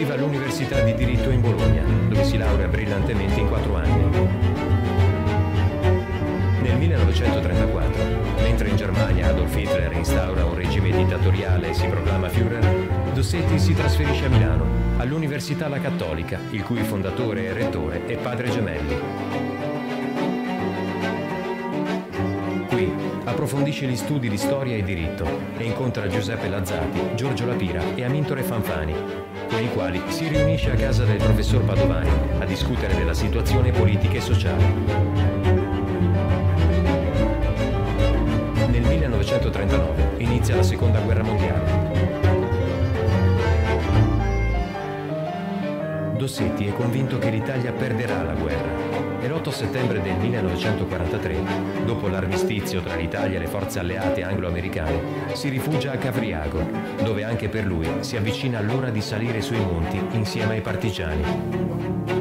arriva all'Università di Diritto in Bologna, dove si laurea brillantemente in quattro anni. Nel 1934, mentre in Germania Adolf Hitler instaura un regime dittatoriale e si proclama Führer, Dossetti si trasferisce a Milano, all'Università La Cattolica, il cui fondatore e rettore è Padre Gemelli. approfondisce gli studi di storia e diritto e incontra Giuseppe Lazzati, Giorgio Lapira e Amintore Fanfani, con i quali si riunisce a casa del professor Padovani a discutere della situazione politica e sociale. Nel 1939 inizia la Seconda Guerra Mondiale. Dossetti è convinto che l'Italia perderà la guerra e l'8 settembre del 1943, dopo l'armistizio tra l'Italia e le forze alleate anglo-americane, si rifugia a Cavriago, dove anche per lui si avvicina l'ora di salire sui monti insieme ai partigiani.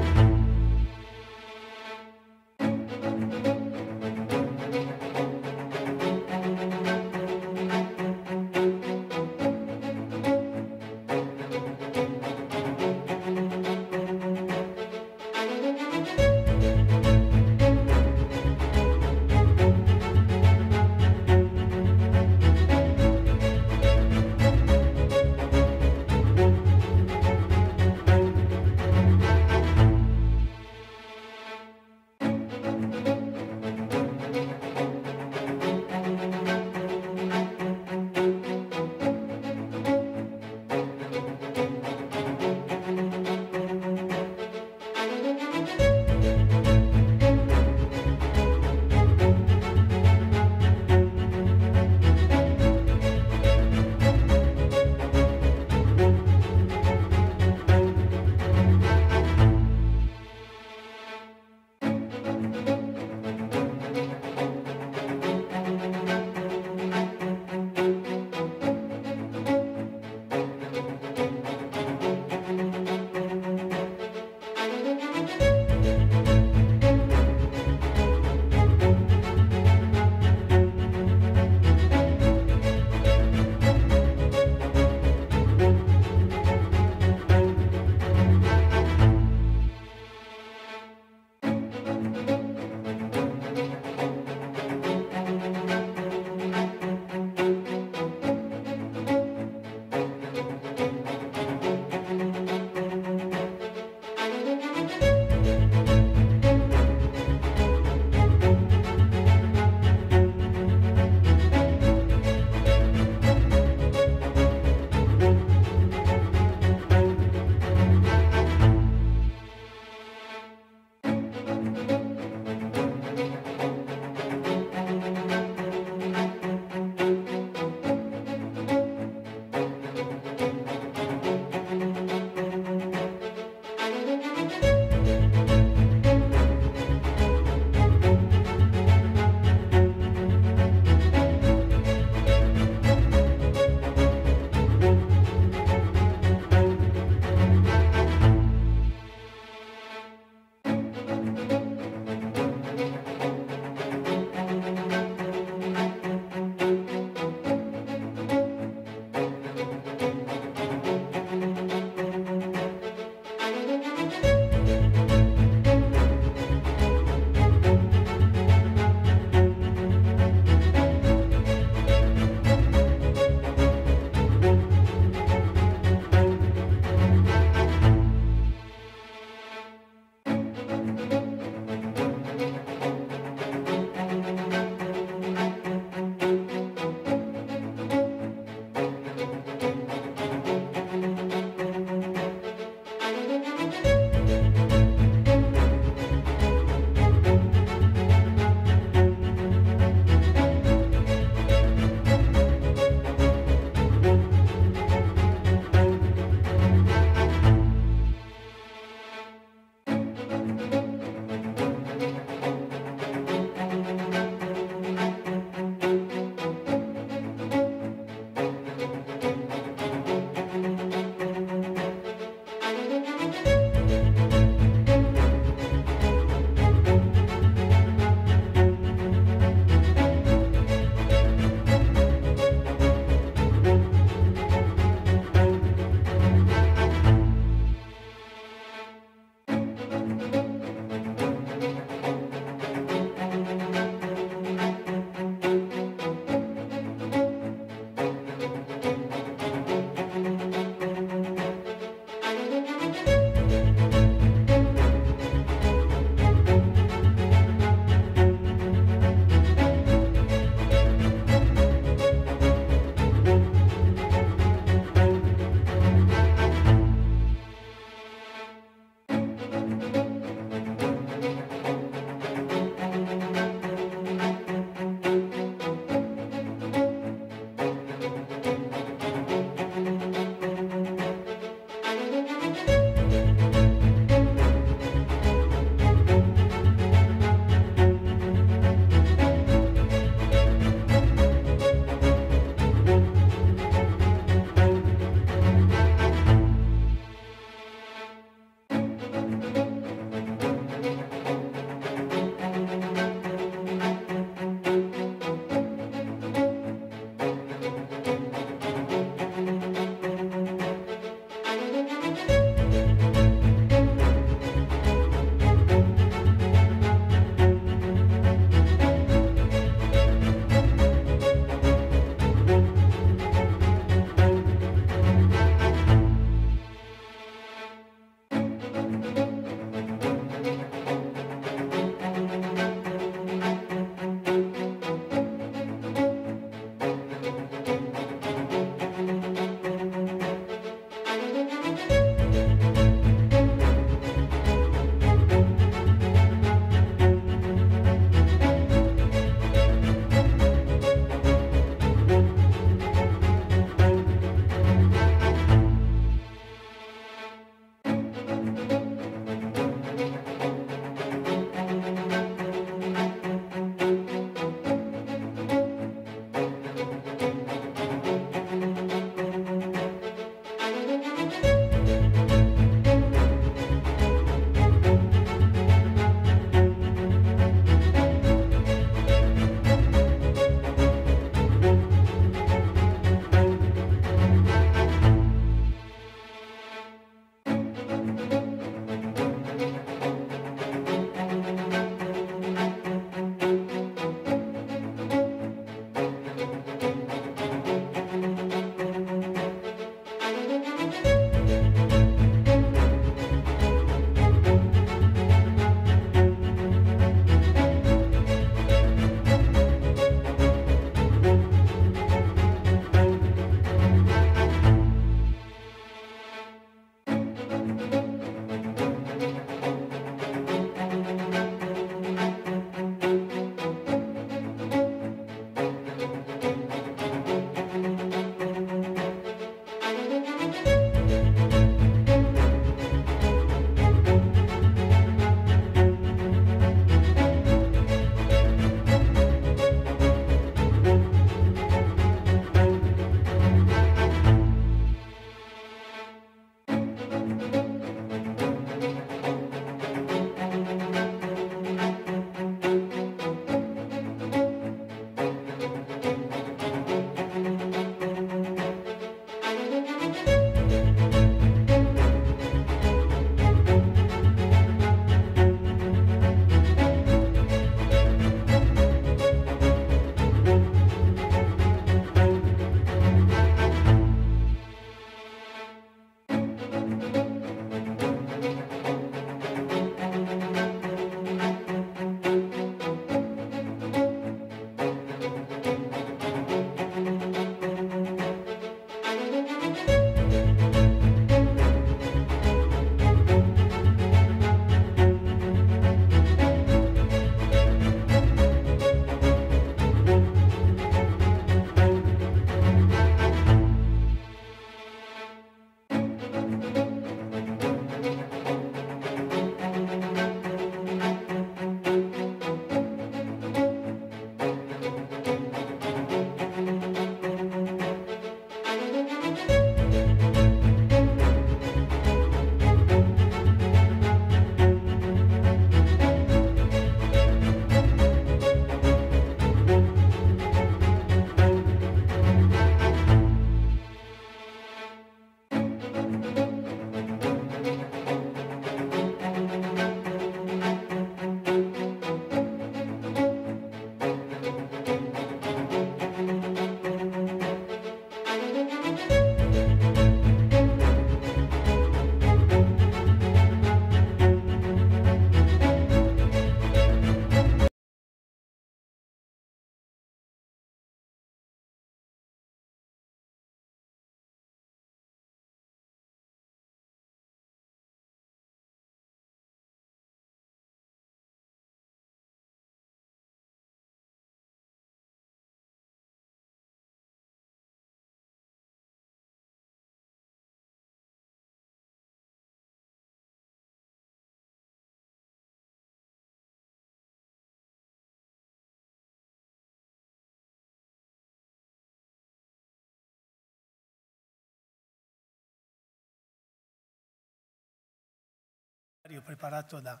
preparato da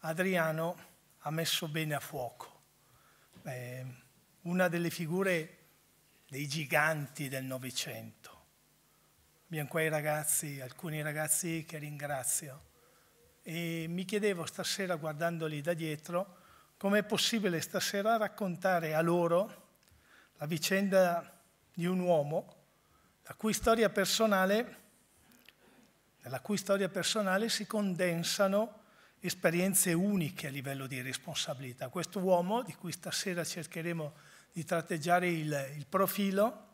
Adriano ha messo bene a fuoco. Eh, una delle figure dei giganti del Novecento. Abbiamo qua i ragazzi, alcuni ragazzi che ringrazio. E mi chiedevo stasera, guardandoli da dietro, com'è possibile stasera raccontare a loro la vicenda di un uomo la cui storia personale nella cui storia personale si condensano esperienze uniche a livello di responsabilità. Questo uomo, di cui stasera cercheremo di tratteggiare il, il profilo,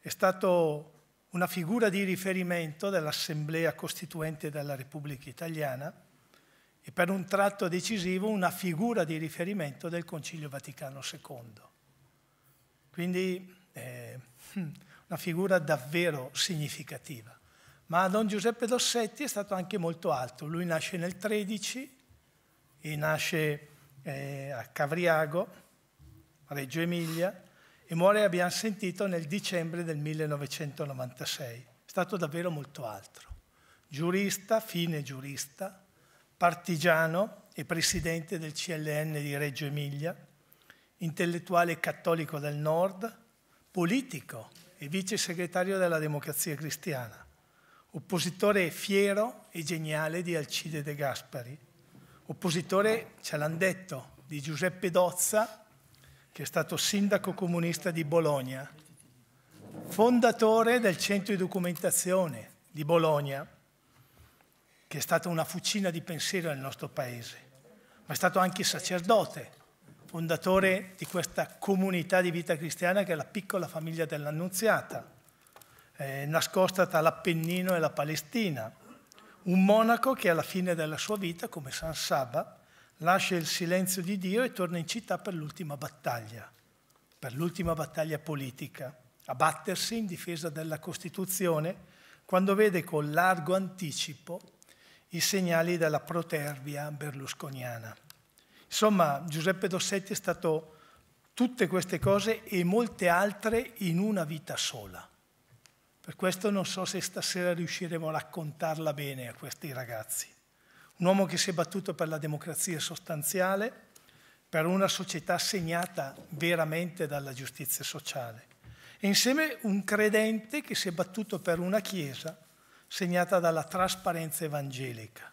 è stato una figura di riferimento dell'Assemblea Costituente della Repubblica Italiana e per un tratto decisivo una figura di riferimento del Concilio Vaticano II. Quindi eh, una figura davvero significativa. Ma Don Giuseppe Dossetti è stato anche molto alto. Lui nasce nel 13 e nasce eh, a Cavriago, a Reggio Emilia, e muore, abbiamo sentito, nel dicembre del 1996. È stato davvero molto altro. Giurista, fine giurista, partigiano e presidente del CLN di Reggio Emilia, intellettuale cattolico del Nord, politico e vice segretario della Democrazia Cristiana oppositore fiero e geniale di Alcide De Gaspari, oppositore, ce l'hanno detto, di Giuseppe Dozza, che è stato sindaco comunista di Bologna, fondatore del centro di documentazione di Bologna, che è stata una fucina di pensiero nel nostro paese, ma è stato anche sacerdote, fondatore di questa comunità di vita cristiana che è la piccola famiglia dell'Annunziata eh, nascosta tra l'Appennino e la Palestina. Un monaco che alla fine della sua vita, come San Saba, lascia il silenzio di Dio e torna in città per l'ultima battaglia, per l'ultima battaglia politica, a battersi in difesa della Costituzione quando vede con largo anticipo i segnali della protervia berlusconiana. Insomma, Giuseppe Dossetti è stato tutte queste cose e molte altre in una vita sola. Per questo non so se stasera riusciremo a raccontarla bene a questi ragazzi. Un uomo che si è battuto per la democrazia sostanziale, per una società segnata veramente dalla giustizia sociale. E insieme un credente che si è battuto per una Chiesa segnata dalla trasparenza evangelica.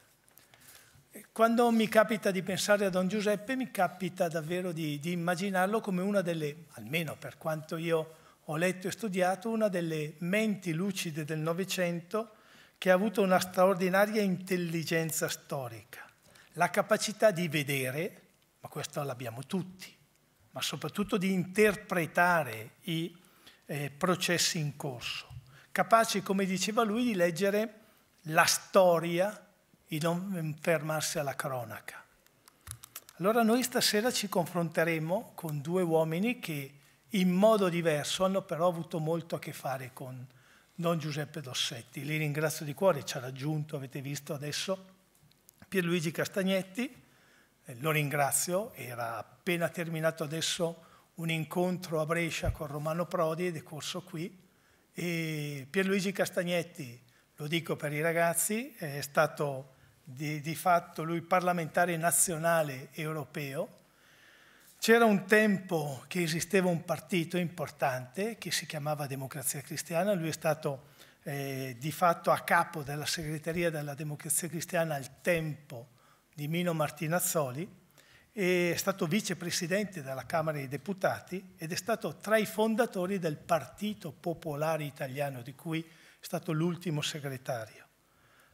Quando mi capita di pensare a Don Giuseppe, mi capita davvero di, di immaginarlo come una delle, almeno per quanto io ho letto e studiato una delle menti lucide del Novecento che ha avuto una straordinaria intelligenza storica, la capacità di vedere, ma questo l'abbiamo tutti, ma soprattutto di interpretare i eh, processi in corso, capace, come diceva lui, di leggere la storia e non fermarsi alla cronaca. Allora noi stasera ci confronteremo con due uomini che in modo diverso, hanno però avuto molto a che fare con Don Giuseppe Dossetti. Li ringrazio di cuore, ci ha raggiunto, avete visto adesso, Pierluigi Castagnetti, eh, lo ringrazio, era appena terminato adesso un incontro a Brescia con Romano Prodi ed è corso qui. E Pierluigi Castagnetti, lo dico per i ragazzi, è stato di, di fatto lui parlamentare nazionale europeo, c'era un tempo che esisteva un partito importante che si chiamava Democrazia Cristiana, lui è stato eh, di fatto a capo della segreteria della Democrazia Cristiana al tempo di Mino Martinazzoli, è stato vicepresidente della Camera dei Deputati ed è stato tra i fondatori del Partito Popolare Italiano, di cui è stato l'ultimo segretario.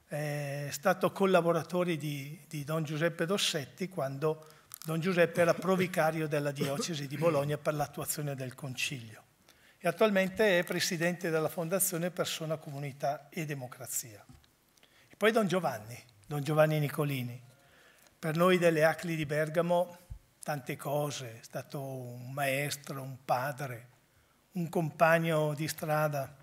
Eh, è stato collaboratore di, di Don Giuseppe Dossetti quando Don Giuseppe era provicario della diocesi di Bologna per l'attuazione del Concilio e attualmente è presidente della Fondazione Persona, Comunità e Democrazia. E poi Don Giovanni, Don Giovanni Nicolini. Per noi delle Acli di Bergamo tante cose, è stato un maestro, un padre, un compagno di strada,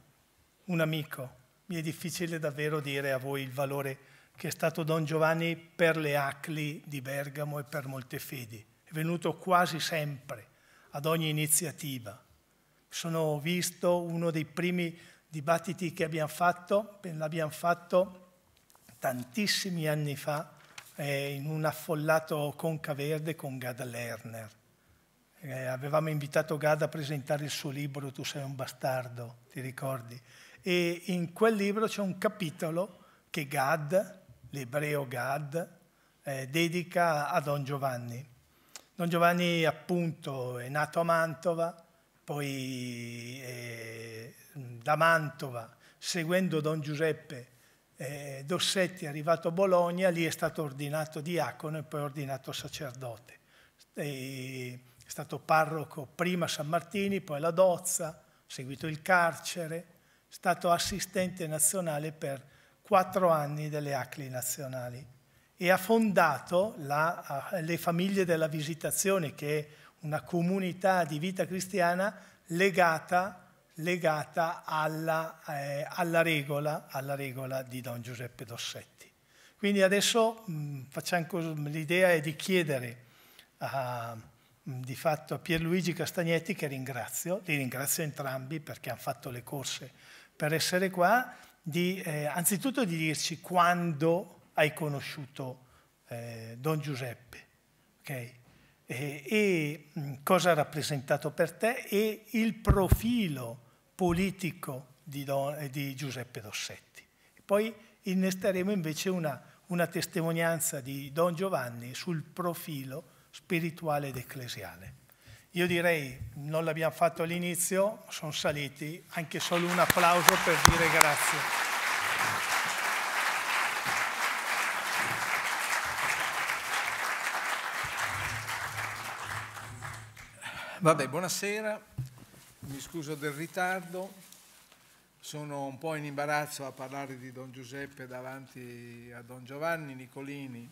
un amico. Mi è difficile davvero dire a voi il valore di che è stato Don Giovanni per le Acli di Bergamo e per molte fedi. È venuto quasi sempre ad ogni iniziativa. Sono visto uno dei primi dibattiti che abbiamo fatto, l'abbiamo fatto tantissimi anni fa eh, in un affollato Concaverde con Gada Lerner. Eh, avevamo invitato Gada a presentare il suo libro Tu sei un bastardo, ti ricordi? E in quel libro c'è un capitolo che Gad, l'ebreo Gad, eh, dedica a Don Giovanni. Don Giovanni appunto è nato a Mantova, poi eh, da Mantova, seguendo Don Giuseppe eh, Dossetti è arrivato a Bologna, lì è stato ordinato diacono e poi ordinato sacerdote. E è stato parroco prima a San Martini, poi alla Dozza, seguito il carcere, è stato assistente nazionale per quattro anni delle ACLI nazionali e ha fondato la, eh, le famiglie della visitazione, che è una comunità di vita cristiana legata, legata alla, eh, alla, regola, alla, regola, di Don Giuseppe Dossetti. Quindi adesso mm, l'idea è di chiedere a, mm, di fatto a Pierluigi Castagnetti, che ringrazio, li ringrazio entrambi perché hanno fatto le corse per essere qua, di, eh, anzitutto di dirci quando hai conosciuto eh, Don Giuseppe, okay? e, e mm, cosa ha rappresentato per te e il profilo politico di, Don, eh, di Giuseppe Rossetti. poi innesteremo invece una, una testimonianza di Don Giovanni sul profilo spirituale ed ecclesiale. Io direi, non l'abbiamo fatto all'inizio, sono saliti, anche solo un applauso per dire grazie. Vabbè, buonasera, mi scuso del ritardo, sono un po' in imbarazzo a parlare di Don Giuseppe davanti a Don Giovanni Nicolini,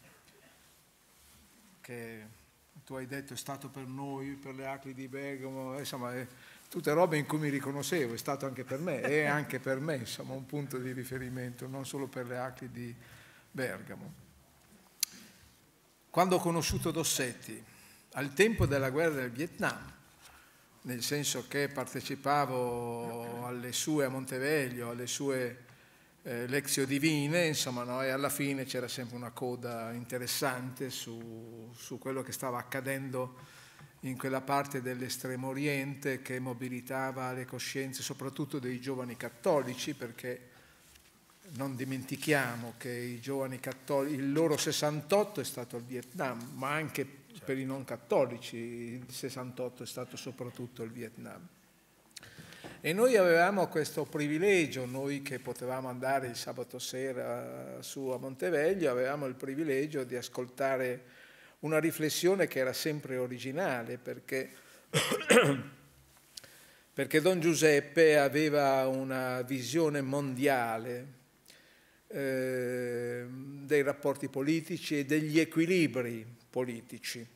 che tu hai detto è stato per noi, per le Acli di Bergamo, insomma, è, tutte robe in cui mi riconoscevo, è stato anche per me, è anche per me, insomma, un punto di riferimento, non solo per le Acli di Bergamo. Quando ho conosciuto Dossetti, al tempo della guerra del Vietnam, nel senso che partecipavo alle sue a Monteveglio, alle sue eh, lezio divine, insomma, no? e alla fine c'era sempre una coda interessante su, su quello che stava accadendo in quella parte dell'estremo oriente che mobilitava le coscienze soprattutto dei giovani cattolici perché non dimentichiamo che i giovani cattolici, il loro 68 è stato il Vietnam, ma anche per i non cattolici il 68 è stato soprattutto il Vietnam. E noi avevamo questo privilegio, noi che potevamo andare il sabato sera su a Monteveglio, avevamo il privilegio di ascoltare una riflessione che era sempre originale, perché, perché Don Giuseppe aveva una visione mondiale eh, dei rapporti politici e degli equilibri politici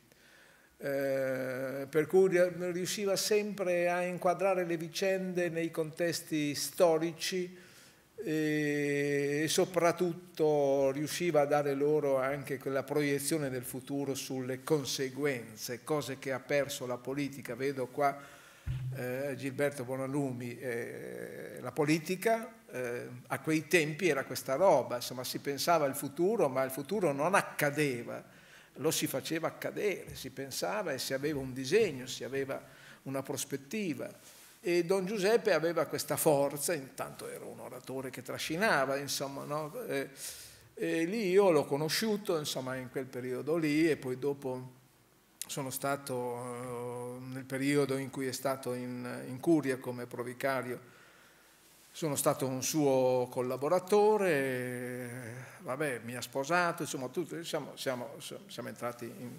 eh, per cui riusciva sempre a inquadrare le vicende nei contesti storici e, soprattutto riusciva a dare loro anche quella proiezione del futuro sulle conseguenze, cose che ha perso la politica. Vedo qua eh, Gilberto Bonalumi, eh, la politica eh, a quei tempi era questa roba, insomma si pensava al futuro, ma il futuro non accadeva lo si faceva accadere, si pensava e si aveva un disegno, si aveva una prospettiva. E Don Giuseppe aveva questa forza, intanto era un oratore che trascinava, insomma, no? e, e lì io l'ho conosciuto, insomma, in quel periodo lì e poi dopo sono stato eh, nel periodo in cui è stato in, in curia come provicario sono stato un suo collaboratore, vabbè, mi ha sposato, insomma, tutto, siamo, siamo, siamo, entrati in,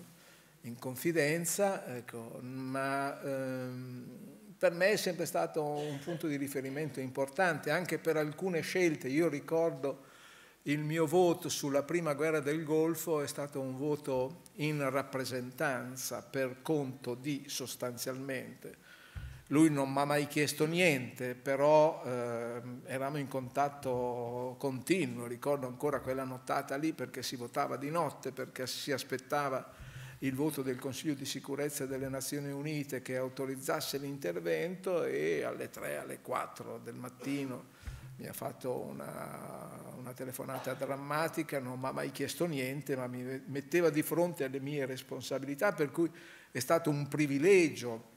in confidenza, ecco, ma ehm, per me è sempre stato un punto di riferimento importante, anche per alcune scelte. Io ricordo il mio voto sulla prima guerra del Golfo è stato un voto in rappresentanza per conto di sostanzialmente lui non mi ha mai chiesto niente, però eh, eravamo in contatto continuo, ricordo ancora quella nottata lì perché si votava di notte, perché si aspettava il voto del Consiglio di sicurezza delle Nazioni Unite che autorizzasse l'intervento e alle 3, alle 4 del mattino mi ha fatto una, una telefonata drammatica, non mi ha mai chiesto niente, ma mi metteva di fronte alle mie responsabilità, per cui è stato un privilegio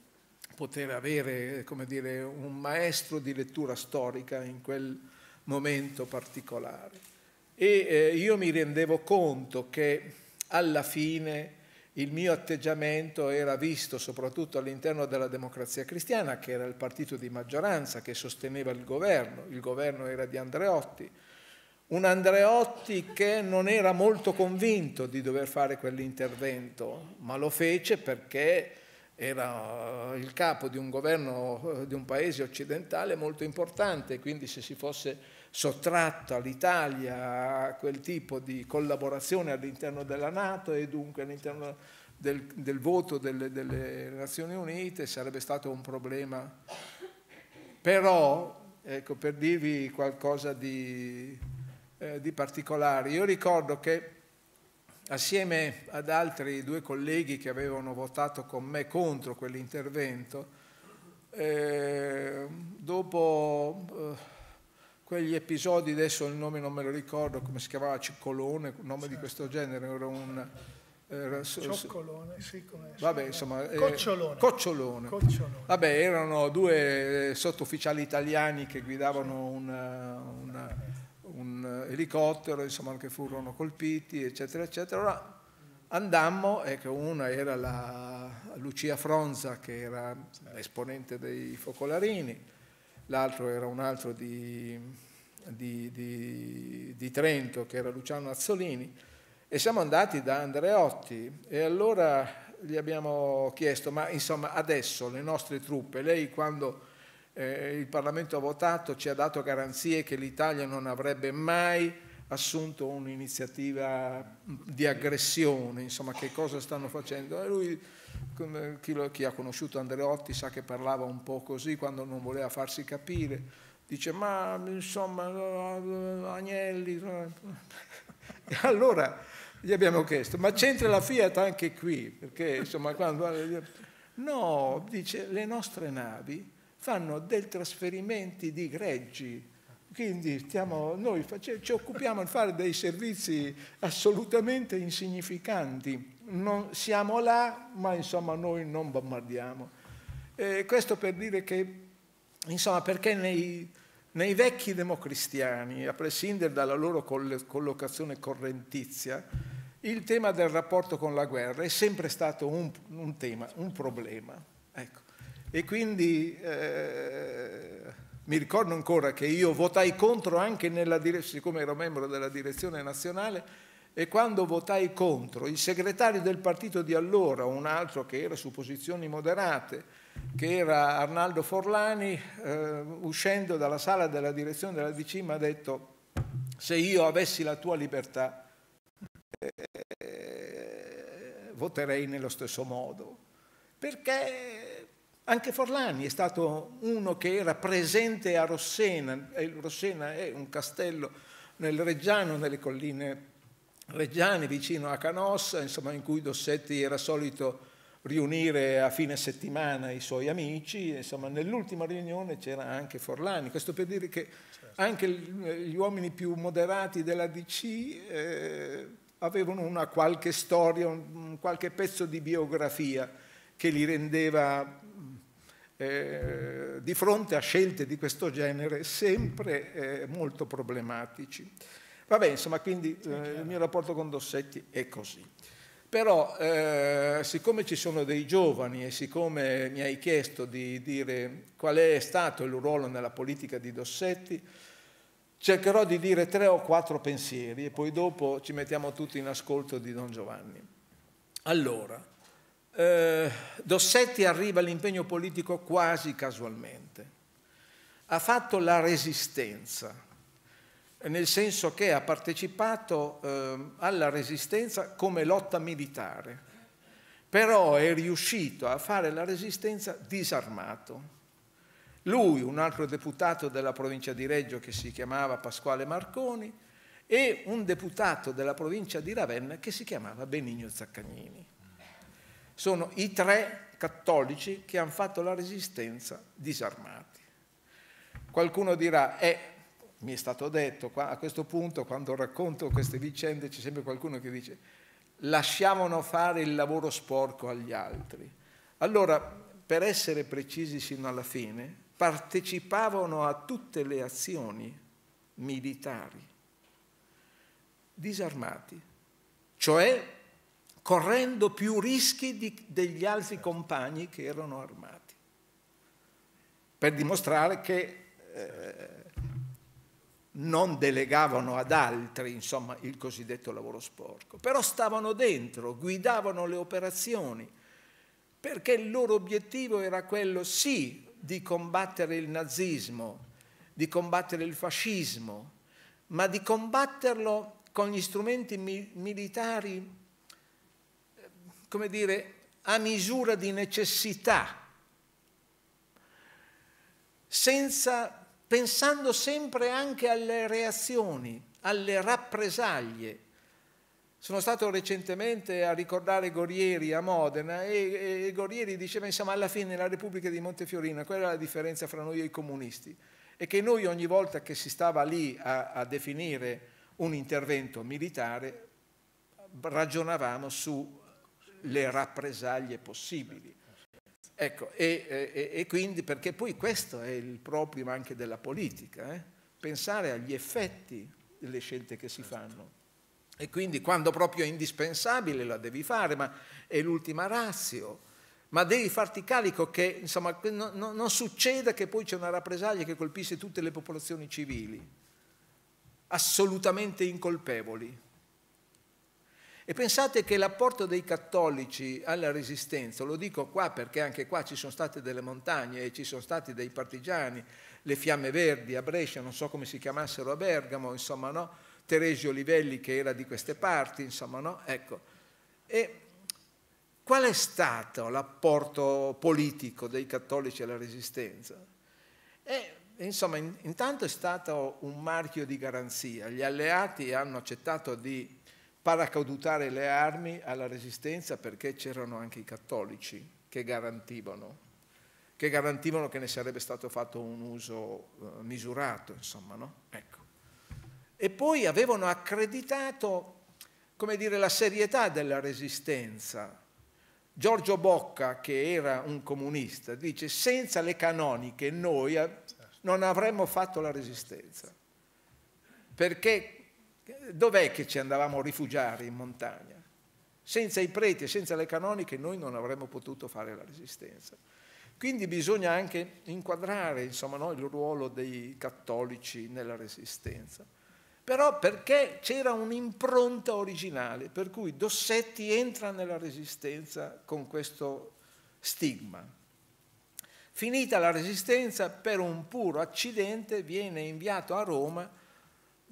poter avere dire, un maestro di lettura storica in quel momento particolare. E eh, io mi rendevo conto che alla fine il mio atteggiamento era visto soprattutto all'interno della democrazia cristiana, che era il partito di maggioranza che sosteneva il governo, il governo era di Andreotti, un Andreotti che non era molto convinto di dover fare quell'intervento, ma lo fece perché era eh, il capo di un governo eh, di un paese occidentale molto importante, quindi se si fosse sottratto l'Italia a quel tipo di collaborazione all'interno della Nato e dunque all'interno del, del voto delle, delle, Nazioni Unite sarebbe stato un problema. Però, ecco, per dirvi qualcosa di, eh, di particolare, io ricordo che assieme ad altri due colleghi che avevano votato con me contro quell'intervento, ehm, dopo eh, quegli episodi, adesso il nome non me lo ricordo, come si chiamava Ciccolone, un nome certo. di questo genere, era un... Era, Cioccolone, sì, come... Vabbè, insomma, eh, Cocciolone. Cocciolone. Cocciolone. Vabbè, erano due eh, sottufficiali italiani che guidavano una, una un eh, elicottero, insomma, che furono colpiti, eccetera, eccetera. Allora andammo, ecco, una era la Lucia Fronza, che era esponente dei Focolarini, l'altro era un altro di, di, di, di Trento, che era Luciano Azzolini, e siamo andati da Andreotti e allora gli abbiamo chiesto, ma insomma adesso le nostre truppe, lei quando eh, il Parlamento ha votato, ci ha dato garanzie che l'Italia non avrebbe mai assunto un'iniziativa di aggressione, insomma che cosa stanno facendo. E lui, chi, lo, chi ha conosciuto Andreotti sa che parlava un po' così quando non voleva farsi capire, dice ma insomma Agnelli... E allora gli abbiamo chiesto, ma c'entra la Fiat anche qui? Perché insomma quando... No, dice le nostre navi fanno dei trasferimenti di greggi. Quindi stiamo, noi ci occupiamo di fare dei servizi assolutamente insignificanti. Non, siamo là, ma insomma noi non bombardiamo. Eh, questo per dire che, insomma, perché nei, nei vecchi democristiani, a prescindere dalla loro collocazione correntizia, il tema del rapporto con la guerra è sempre stato un, un tema, un problema. Ecco. E quindi eh, mi ricordo ancora che io votai contro anche nella direzione, siccome ero membro della direzione nazionale, e quando votai contro, il segretario del partito di allora, un altro che era su posizioni moderate, che era Arnaldo Forlani, eh, uscendo dalla sala della direzione della DC mi ha detto se io avessi la tua libertà eh, voterei nello stesso modo, perché anche Forlani è stato uno che era presente a Rossena, e Rossena è un castello nel Reggiano, nelle colline reggiane, vicino a Canossa, insomma, in cui Dossetti era solito riunire a fine settimana i suoi amici, insomma nell'ultima riunione c'era anche Forlani, questo per dire che certo. anche gli uomini più moderati della DC eh, avevano una qualche storia, un, qualche pezzo di biografia che li rendeva eh, di fronte a scelte di questo genere sempre eh, molto problematici. Vabbè, insomma, quindi eh, il mio rapporto con Dossetti è così. Però eh, siccome ci sono dei giovani e siccome mi hai chiesto di dire qual è stato il ruolo nella politica di Dossetti, cercherò di dire tre o quattro pensieri e poi dopo ci mettiamo tutti in ascolto di Don Giovanni. Allora, eh, Dossetti arriva all'impegno politico quasi casualmente. Ha fatto la resistenza, nel senso che ha partecipato eh, alla resistenza come lotta militare, però è riuscito a fare la resistenza disarmato. Lui, un altro deputato della provincia di Reggio che si chiamava Pasquale Marconi, e un deputato della provincia di Ravenna che si chiamava Benigno Zaccagnini sono i tre cattolici che hanno fatto la resistenza disarmati. Qualcuno dirà, eh, mi è stato detto, a questo punto quando racconto queste vicende c'è sempre qualcuno che dice lasciavano fare il lavoro sporco agli altri. Allora, per essere precisi sino alla fine, partecipavano a tutte le azioni militari, disarmati, cioè correndo più rischi di, degli altri compagni che erano armati, per dimostrare che eh, non delegavano ad altri insomma, il cosiddetto lavoro sporco, però stavano dentro, guidavano le operazioni, perché il loro obiettivo era quello sì di combattere il nazismo, di combattere il fascismo, ma di combatterlo con gli strumenti mi militari come dire, a misura di necessità, senza, pensando sempre anche alle reazioni, alle rappresaglie. Sono stato recentemente a ricordare Gorieri a Modena e, e Gorieri diceva, insomma, alla fine la Repubblica di Montefiorino, quella è la differenza fra noi e i comunisti, e che noi ogni volta che si stava lì a, a definire un intervento militare ragionavamo su le rappresaglie possibili. Ecco, e, e, e, quindi perché poi questo è il proprio anche della politica, eh? pensare agli effetti delle scelte che si certo. fanno. E quindi quando proprio è indispensabile la devi fare, ma è l'ultima razio. Ma devi farti carico che insomma, no, no, non succeda che poi c'è una rappresaglia che colpisce tutte le popolazioni civili, assolutamente incolpevoli. E pensate che l'apporto dei cattolici alla resistenza, lo dico qua perché anche qua ci sono state delle montagne e ci sono stati dei partigiani, le Fiamme Verdi a Brescia, non so come si chiamassero a Bergamo, insomma no, Teresio Livelli che era di queste parti, insomma no, ecco. E qual è stato l'apporto politico dei cattolici alla resistenza? E, insomma, intanto è stato un marchio di garanzia, gli alleati hanno accettato di paracadutare le armi alla resistenza perché c'erano anche i cattolici che garantivano, che garantivano che ne sarebbe stato fatto un uso eh, misurato, insomma, no? Ecco. E poi avevano accreditato, come dire, la serietà della resistenza. Giorgio Bocca, che era un comunista, dice senza le canoniche noi eh, non avremmo fatto la resistenza, perché Dov'è che ci andavamo a rifugiare in montagna? Senza i preti e senza le canoniche noi non avremmo potuto fare la resistenza. Quindi bisogna anche inquadrare insomma, no, il ruolo dei cattolici nella resistenza. Però perché c'era un'impronta originale, per cui Dossetti entra nella resistenza con questo stigma. Finita la resistenza, per un puro accidente viene inviato a Roma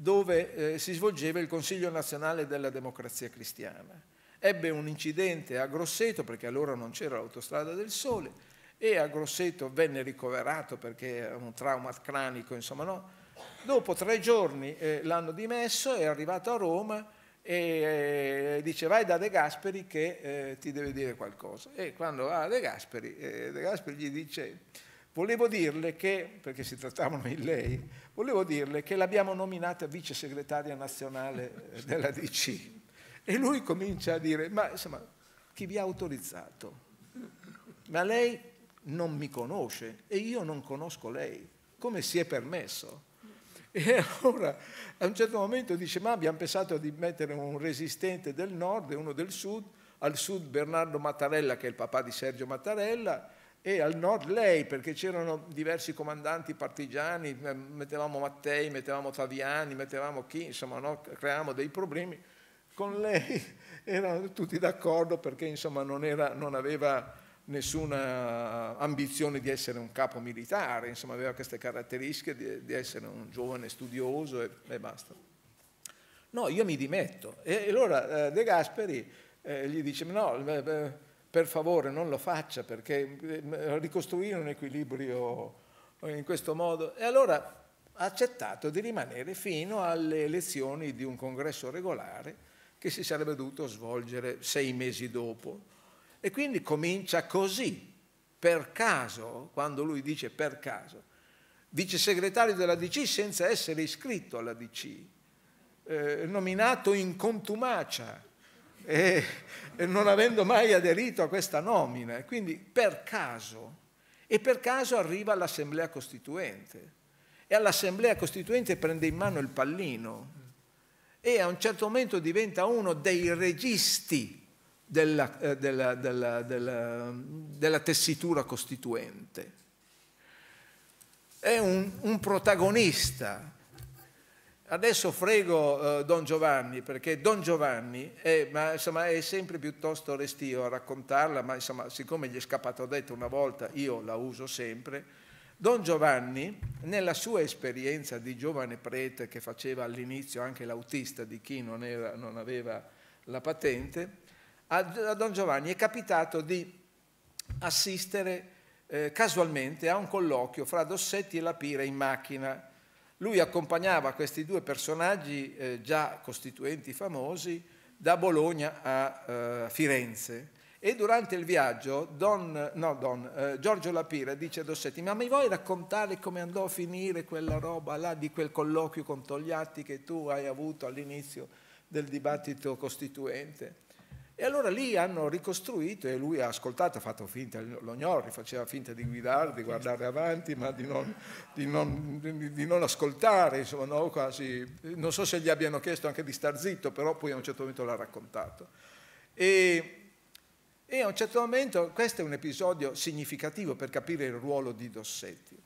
dove eh, si svolgeva il Consiglio nazionale della democrazia cristiana. Ebbe un incidente a Grosseto, perché allora non c'era l'autostrada del sole, e a Grosseto venne ricoverato perché era un trauma cranico, insomma no. Dopo tre giorni eh, l'hanno dimesso, è arrivato a Roma e eh, dice vai da De Gasperi che eh, ti deve dire qualcosa. E quando va a De Gasperi, eh, De Gasperi gli dice Volevo dirle che, perché si trattavano in lei, volevo dirle che l'abbiamo nominata vice segretaria nazionale eh, della DC. E lui comincia a dire, ma insomma, chi vi ha autorizzato? Ma lei non mi conosce e io non conosco lei. Come si è permesso? E allora a un certo momento dice, ma abbiamo pensato di mettere un resistente del nord e uno del sud, al sud Bernardo Mattarella, che è il papà di Sergio Mattarella, e al nord lei, perché c'erano diversi comandanti partigiani, eh, mettevamo Mattei, mettevamo Taviani, mettevamo chi, insomma, no? creavamo dei problemi. Con lei erano tutti d'accordo perché insomma, non, era, non aveva nessuna ambizione di essere un capo militare, insomma, aveva queste caratteristiche di, di essere un giovane studioso e, e, basta. No, io mi dimetto. E allora eh, De Gasperi eh, gli dice, no, beh, beh, per favore non lo faccia perché eh, ricostruire un equilibrio eh, in questo modo. E allora ha accettato di rimanere fino alle elezioni di un congresso regolare che si sarebbe dovuto svolgere sei mesi dopo. E quindi comincia così, per caso, quando lui dice per caso, vice segretario della DC senza essere iscritto alla DC, eh, nominato in contumacia e, e non avendo mai aderito a questa nomina. quindi per caso, e per caso arriva all'Assemblea Costituente. E all'Assemblea Costituente prende in mano il pallino e a un certo momento diventa uno dei registi della, eh, della, della, della tessitura costituente. È un, un protagonista Adesso frego eh, Don Giovanni perché Don Giovanni è, ma, insomma, è, sempre piuttosto restio a raccontarla, ma insomma, siccome gli è scappato detto una volta, io la uso sempre. Don Giovanni, nella sua esperienza di giovane prete che faceva all'inizio anche l'autista di chi non, era, non aveva la patente, a, a, Don Giovanni è capitato di assistere eh, casualmente a un colloquio fra Dossetti e la Pira in macchina lui accompagnava questi due personaggi eh, già costituenti famosi da Bologna a eh, Firenze e durante il viaggio Don, no, Don, eh, Giorgio Lapira dice a Dossetti ma mi vuoi raccontare come andò a finire quella roba là di quel colloquio con Togliatti che tu hai avuto all'inizio del dibattito costituente? E allora lì hanno ricostruito e lui ha ascoltato, ha fatto finta, lo l'ognori faceva finta di guidare, di guardare avanti, ma di non, di non, di non ascoltare, insomma, no? quasi. Non so se gli abbiano chiesto anche di star zitto, però poi a un certo momento l'ha raccontato. E, e a un certo momento, questo è un episodio significativo per capire il ruolo di Dossetti.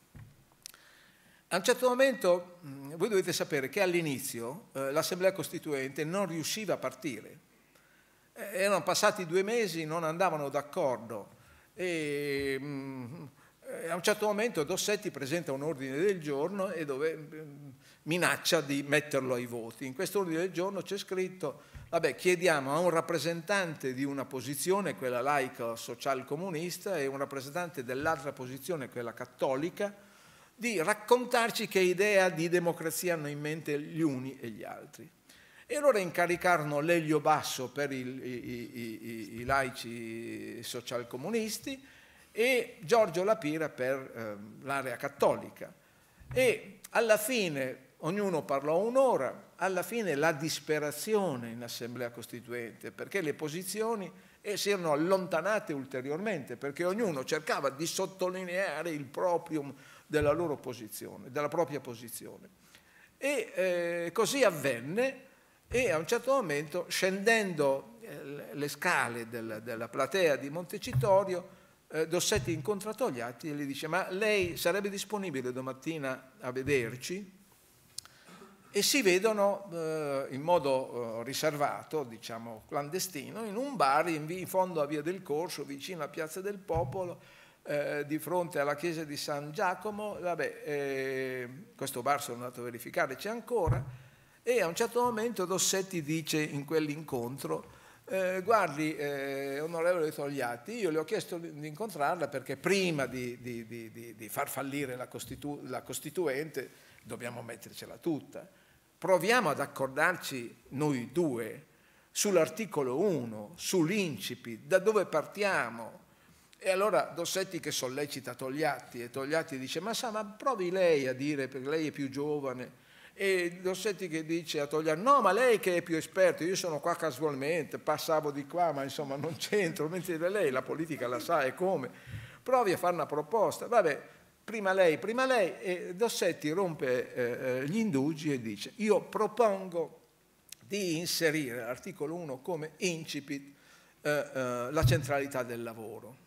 A un certo momento, voi dovete sapere che all'inizio eh, l'Assemblea Costituente non riusciva a partire, eh, erano passati due mesi, non andavano d'accordo e mh, mm, eh, a un certo momento Dossetti presenta un ordine del giorno e dove, mh, mm, minaccia di metterlo ai voti. In questo ordine del giorno c'è scritto, vabbè, chiediamo a un rappresentante di una posizione, quella laica social-comunista, e un rappresentante dell'altra posizione, quella cattolica, di raccontarci che idea di democrazia hanno in mente gli uni e gli altri. E allora incaricarono l'elio basso per il, i, i, i, laici socialcomunisti e Giorgio Lapira per eh, l'area cattolica. E alla fine ognuno parlò un'ora, alla fine la disperazione in assemblea costituente, perché le posizioni eh, si erano allontanate ulteriormente, perché ognuno cercava di sottolineare il proprio della loro posizione, della propria posizione. E eh, così avvenne e a un certo momento, scendendo eh, le scale del, della platea di Montecitorio, eh, Dossetti incontra Togliatti e gli dice ma lei sarebbe disponibile domattina a vederci? E si vedono eh, in modo eh, riservato, diciamo clandestino, in un bar in, in, fondo a Via del Corso, vicino a Piazza del Popolo, eh, di fronte alla chiesa di San Giacomo. Vabbè, eh, questo bar sono andato a verificare, c'è ancora e a un certo momento Rossetti dice in quell'incontro, eh, guardi, eh, onorevole Togliatti, io le ho chiesto di incontrarla perché prima di, di, di, di far fallire la, Costitu la Costituente dobbiamo mettercela tutta. Proviamo ad accordarci noi due sull'articolo 1, sull'incipit, da dove partiamo. E allora Dossetti che sollecita Togliatti e Togliatti dice ma sa, ma provi lei a dire, perché lei è più giovane, e Dossetti che dice a Togliani, no, ma lei che è più esperto, io sono qua casualmente, passavo di qua, ma insomma non c'entro, mentre lei la politica la sa e come. Provi a fare una proposta, vabbè, prima lei, prima lei, e Dossetti rompe eh, eh gli indugi e dice, io propongo di inserire l'articolo 1 come incipit eh, eh, la centralità del lavoro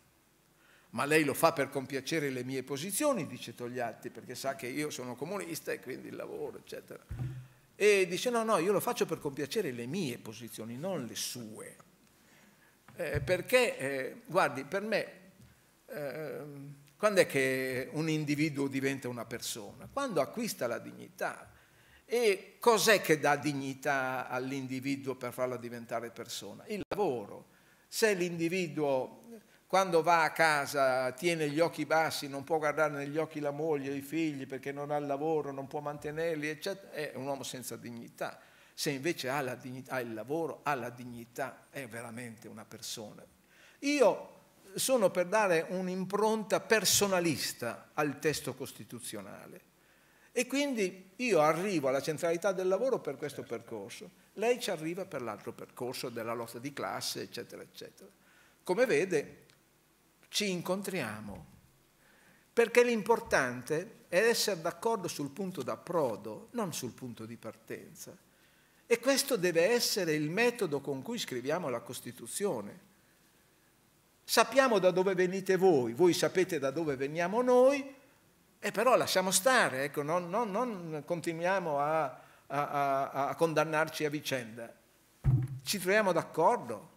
ma lei lo fa per compiacere le mie posizioni, dice Togliatti, perché sa che io sono comunista e quindi il lavoro, eccetera. E dice no, no, io lo faccio per compiacere le mie posizioni, non le sue. Eh, perché, eh, guardi, per me, eh, quando è che un individuo diventa una persona? Quando acquista la dignità. E cos'è che dà dignità all'individuo per farla diventare persona? Il lavoro. Se l'individuo quando va a casa tiene gli occhi bassi, non può guardare negli occhi la moglie, i figli perché non ha il lavoro, non può mantenerli, eccetera, è un uomo senza dignità. Se invece ha, la dignità, ha il lavoro, ha la dignità, è veramente una persona. Io sono per dare un'impronta personalista al testo costituzionale. E quindi io arrivo alla centralità del lavoro per questo percorso, lei ci arriva per l'altro percorso della lotta di classe, eccetera, eccetera. Come vede, ci incontriamo. Perché l'importante è essere d'accordo sul punto d'approdo, non sul punto di partenza. E questo deve essere il metodo con cui scriviamo la Costituzione. Sappiamo da dove venite voi, voi sapete da dove veniamo noi, e però lasciamo stare, ecco, non, non, non, continuiamo a, a, a, a condannarci a vicenda. Ci troviamo d'accordo,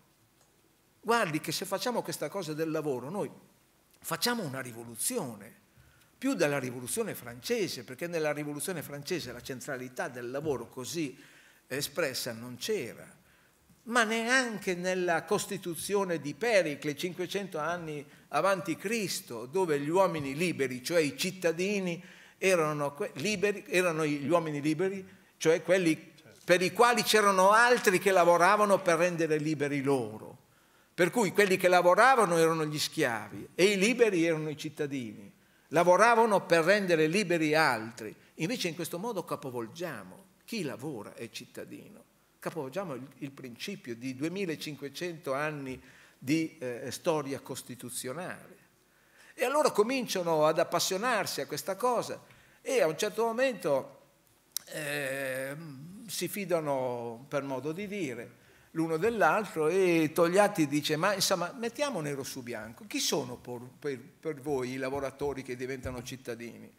guardi che se facciamo questa cosa del lavoro, noi facciamo una rivoluzione, più della rivoluzione francese, perché nella rivoluzione francese la centralità del lavoro così espressa non c'era ma neanche nella Costituzione di Pericle, 500 anni avanti Cristo, dove gli uomini liberi, cioè i cittadini, erano, liberi, erano gli uomini liberi, cioè quelli per i quali c'erano altri che lavoravano per rendere liberi loro. Per cui quelli che lavoravano erano gli schiavi e i liberi erano i cittadini. Lavoravano per rendere liberi altri. Invece in questo modo capovolgiamo. Chi lavora è cittadino. Capovolgiamo il, il principio di 2500 anni di eh, storia costituzionale. E allora cominciano ad appassionarsi a questa cosa e a un certo momento eh, si fidano, per modo di dire, l'uno dell'altro e Togliatti dice ma insomma mettiamo nero su bianco, chi sono per, per voi i lavoratori che diventano cittadini?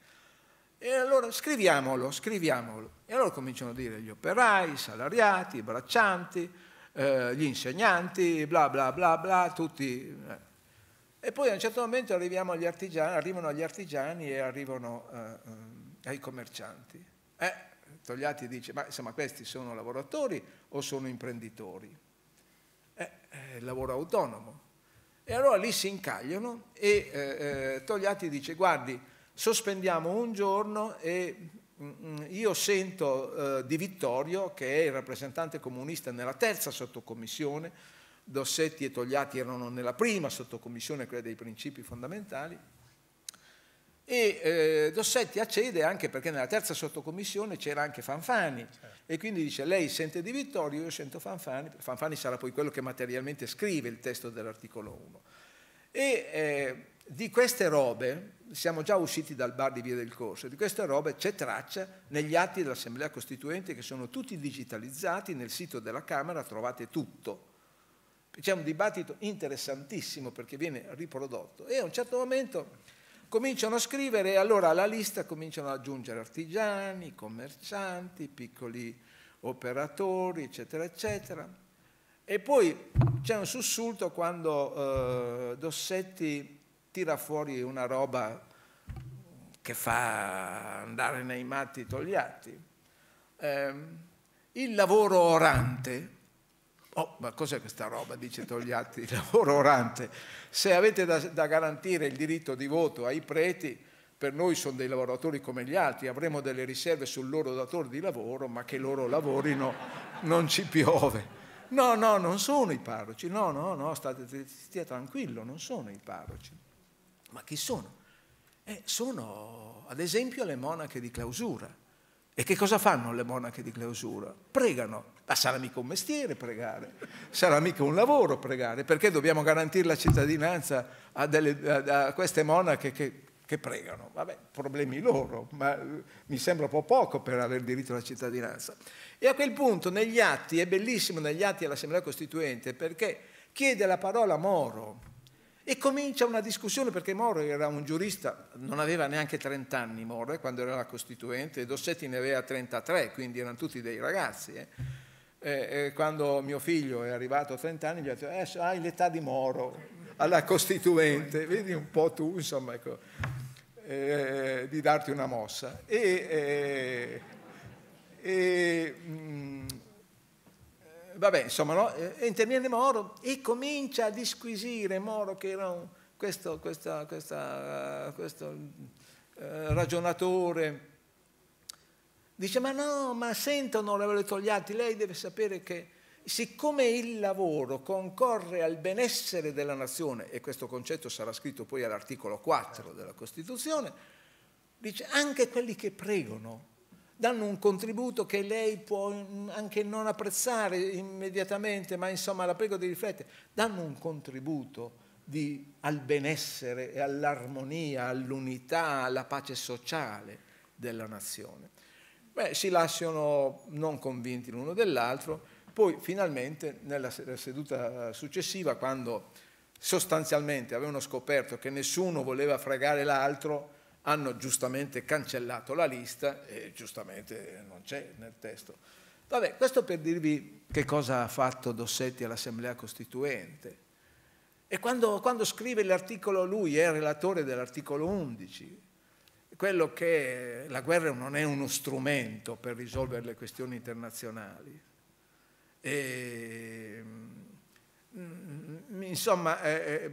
E allora scriviamolo, scriviamolo. E allora cominciano a dire gli operai, i salariati, i braccianti, eh, gli insegnanti, bla bla bla bla, tutti. Eh. E poi a un certo momento agli artigiani, arrivano agli artigiani e arrivano eh, eh ai commercianti. Eh, Togliatti dice, ma insomma questi sono lavoratori o sono imprenditori? Eh, eh, lavoro autonomo. E allora lì si incagliano e eh, eh Togliatti dice, guardi, sospendiamo un giorno e mh, mm, mm, io sento eh, di Vittorio, che è il rappresentante comunista nella terza sottocommissione, Dossetti e Togliatti erano nella prima sottocommissione, quella dei principi fondamentali, e eh, Dossetti accede anche perché nella terza sottocommissione c'era anche Fanfani certo. e quindi dice lei sente Di Vittorio, io sento Fanfani, Fanfani sarà poi quello che materialmente scrive il testo dell'articolo 1. E eh, di queste robe, siamo già usciti dal bar di Via del Corso, di queste robe c'è traccia negli atti dell'Assemblea Costituente che sono tutti digitalizzati, nel sito della Camera trovate tutto. C'è un dibattito interessantissimo perché viene riprodotto e a un certo momento cominciano a scrivere e allora alla lista cominciano ad aggiungere artigiani, commercianti, piccoli operatori, eccetera, eccetera. E poi c'è un sussulto quando eh, Dossetti tira fuori una roba che fa andare nei matti togliati. Eh, il lavoro orante Oh, ma cos'è questa roba? Dice Togliatti, il lavoro orante. Se avete da, da, garantire il diritto di voto ai preti, per noi sono dei lavoratori come gli altri, avremo delle riserve sul loro datore di lavoro, ma che loro lavorino non ci piove. No, no, non sono i parroci, no, no, no, state, stia tranquillo, non sono i parroci. Ma chi sono? Eh, sono, ad esempio, le monache di clausura e che cosa fanno le monache di clausura? Pregano, ma sarà mica un mestiere pregare, sarà mica un lavoro pregare, perché dobbiamo garantire la cittadinanza a, delle, a, a queste monache che, che, pregano. Vabbè, problemi loro, ma eh, mi sembra un po' poco per aver diritto alla cittadinanza. E a quel punto negli atti, è bellissimo negli atti dell'Assemblea Costituente, perché chiede la parola Moro, e comincia una discussione perché Moro era un giurista, non aveva neanche 30 anni Moro eh, quando era la Costituente, Dossetti ne aveva 33, quindi erano tutti dei ragazzi. Eh. E, e quando mio figlio è arrivato a 30 anni gli ha detto, eh, hai l'età di Moro alla Costituente, vedi un po' tu insomma, ecco, eh, eh di darti una mossa. E, eh, e, mh, mm, vabbè, insomma, no? Eh, interviene Moro e comincia a disquisire Moro che era un, questo, questa, questa, questo eh, ragionatore. Dice, ma no, ma senta onorevole Togliatti, lei deve sapere che siccome il lavoro concorre al benessere della nazione, e questo concetto sarà scritto poi all'articolo 4 della Costituzione, dice, anche quelli che pregano danno un contributo che lei può anche non apprezzare immediatamente, ma insomma la prego di riflettere, danno un contributo di, al benessere e all'armonia, all'unità, alla pace sociale della nazione. Beh, si lasciano non convinti l'uno dell'altro, poi finalmente nella seduta successiva, quando sostanzialmente avevano scoperto che nessuno voleva fregare l'altro, hanno giustamente cancellato la lista e giustamente non c'è nel testo. Vabbè, questo per dirvi che cosa ha fatto Dossetti all'Assemblea Costituente. E quando, quando scrive l'articolo, lui è relatore dell'articolo 11, quello che la guerra non è uno strumento per risolvere le questioni internazionali. E, mm, mm, insomma, eh,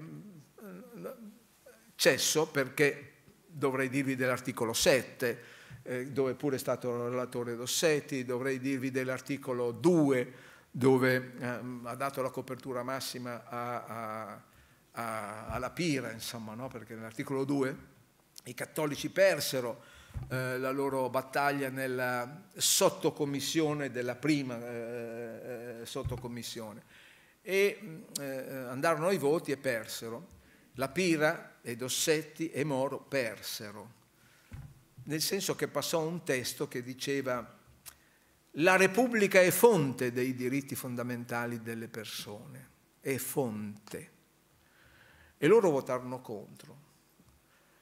cesso perché dovrei dirvi dell'articolo 7, eh, dove pure è stato il relatore Dossetti, dovrei dirvi dell'articolo 2, dove ehm, ha dato la copertura massima a, a, a, alla Pira, insomma, no? perché nell'articolo 2 i cattolici persero eh, la loro battaglia nella sottocommissione della prima eh, eh sottocommissione e mm, eh, andarono ai voti e persero. La Pira e Dossetti e Moro persero, nel senso che passò un testo che diceva la Repubblica è fonte dei diritti fondamentali delle persone, è fonte. E loro votarono contro.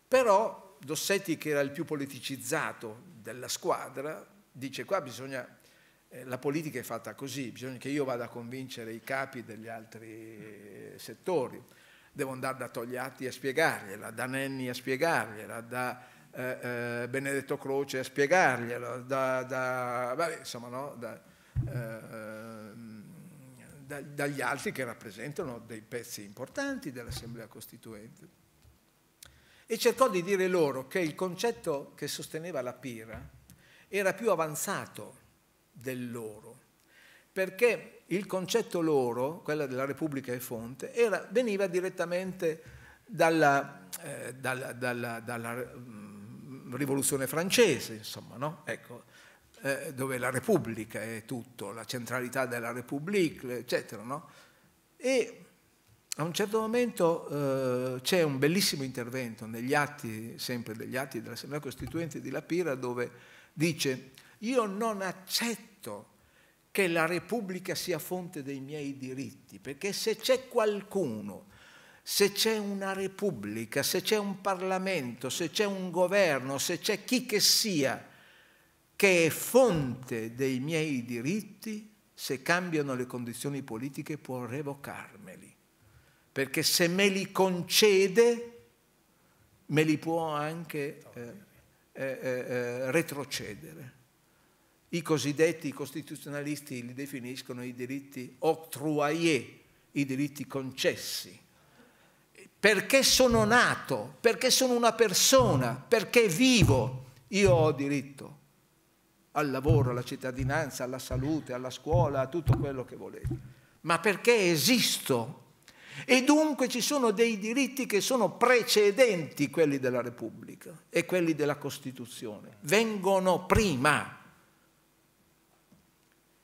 Però Dossetti, che era il più politicizzato della squadra, dice qua bisogna eh, la politica è fatta così, bisogna che io vada a convincere i capi degli altri eh, settori. Devo andare da Togliatti a spiegargliela, da Nenni a spiegargliela, da eh, eh, Benedetto Croce a spiegargliela, da, da vabbè, insomma, no, da, eh, eh, da, dagli altri che rappresentano dei pezzi importanti dell'Assemblea Costituente. E cercò di dire loro che il concetto che sosteneva la Pira era più avanzato del loro, perché il concetto loro, quella della Repubblica e Fonte, era, veniva direttamente dalla, eh, dalla, dalla, dalla mm, rivoluzione francese, insomma, no? ecco, eh, dove la Repubblica è tutto, la centralità della Repubblica, eccetera. No? E a un certo momento eh, c'è un bellissimo intervento negli atti, sempre degli atti dell'Assemblea Costituente di La Pira, dove dice io non accetto che la Repubblica sia fonte dei miei diritti, perché se c'è qualcuno, se c'è una Repubblica, se c'è un Parlamento, se c'è un governo, se c'è chi che sia, che è fonte dei miei diritti, se cambiano le condizioni politiche può revocarmeli, perché se me li concede, me li può anche eh, eh, eh, eh retrocedere. I cosiddetti costituzionalisti li definiscono i diritti octroyés, i diritti concessi. Perché sono nato, perché sono una persona, perché vivo, io ho diritto al lavoro, alla cittadinanza, alla salute, alla scuola, a tutto quello che volete. Ma perché esisto? E dunque ci sono dei diritti che sono precedenti quelli della Repubblica e quelli della Costituzione. Vengono prima.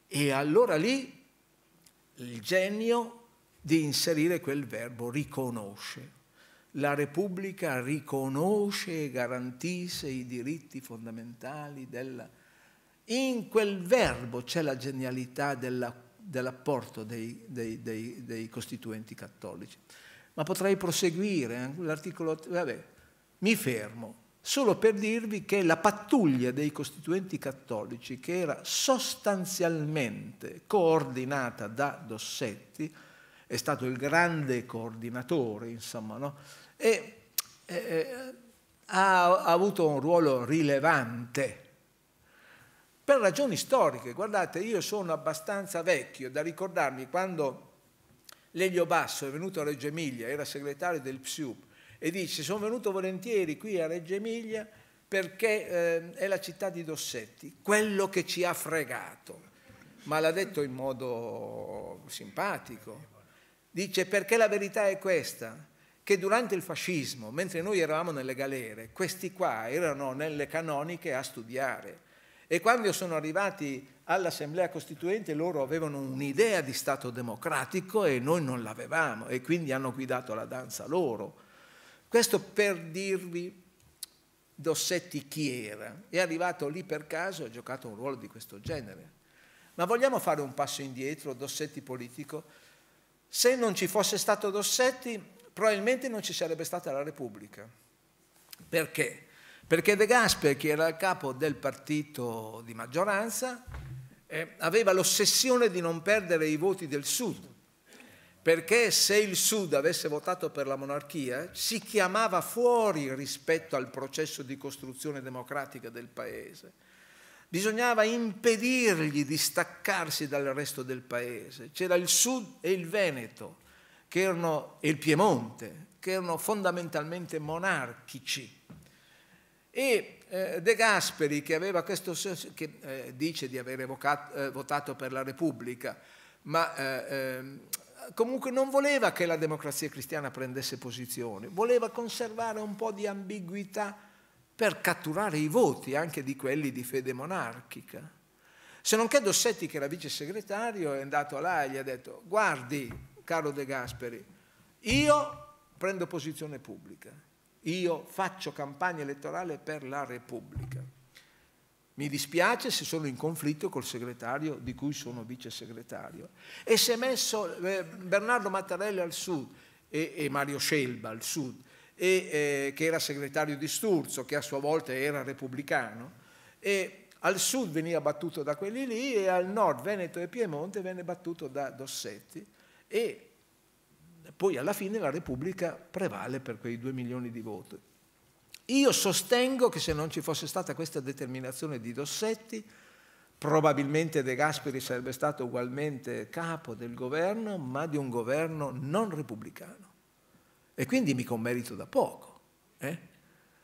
E allora lì il genio di inserire quel verbo riconosce. La Repubblica riconosce e garantisce i diritti fondamentali della... In quel verbo c'è la genialità dell'apporto dei, dei, dei, dei costituenti cattolici. Ma potrei proseguire, eh, l'articolo... Vabbè, mi fermo solo per dirvi che la pattuglia dei costituenti cattolici, che era sostanzialmente coordinata da Dossetti, è stato il grande coordinatore, insomma, no? e eh, ha, ha avuto un ruolo rilevante per ragioni storiche. Guardate, io sono abbastanza vecchio da ricordarmi quando Lelio Basso è venuto a Reggio Emilia, era segretario del PSUP, e dice sono venuto volentieri qui a Reggio Emilia perché eh, è la città di Dossetti, quello che ci ha fregato, ma l'ha detto in modo simpatico. Dice perché la verità è questa, che durante il fascismo, mentre noi eravamo nelle galere, questi qua erano nelle canoniche a studiare e quando sono arrivati all'Assemblea Costituente loro avevano un'idea di Stato democratico e noi non l'avevamo e quindi hanno guidato la danza loro questo per dirvi Dossetti chi era. È arrivato lì per caso e ha giocato un ruolo di questo genere. Ma vogliamo fare un passo indietro, Dossetti politico? Se non ci fosse stato Dossetti, probabilmente non ci sarebbe stata la Repubblica. Perché? Perché De Gasper, che era il capo del partito di maggioranza, eh, aveva l'ossessione di non perdere i voti del Sud perché se il Sud avesse votato per la monarchia si chiamava fuori rispetto al processo di costruzione democratica del paese. Bisognava impedirgli di staccarsi dal resto del paese. C'era il Sud e il Veneto erano, e il Piemonte, che erano fondamentalmente monarchici. E eh, De Gasperi, che, questo, che eh, dice di aver vocato, eh, votato per la Repubblica, ma ehm, comunque non voleva che la democrazia cristiana prendesse posizione, voleva conservare un po' di ambiguità per catturare i voti anche di quelli di fede monarchica. Se non che Dossetti, che era vice segretario, è andato là e gli ha detto guardi, caro De Gasperi, io prendo posizione pubblica, io faccio campagna elettorale per la Repubblica. Mi dispiace se sono in conflitto col segretario di cui sono vice segretario. E si è messo eh, Bernardo Mattarelli al sud e, e Mario Scelba al sud, e, eh, che era segretario di Sturzo, che a sua volta era repubblicano, e al sud veniva battuto da quelli lì e al nord Veneto e Piemonte venne battuto da Dossetti e poi alla fine la Repubblica prevale per quei due milioni di voti. Io sostengo che se non ci fosse stata questa determinazione di Dossetti, probabilmente De Gasperi sarebbe stato ugualmente capo del governo, ma di un governo non repubblicano. E quindi mi un da poco. Eh?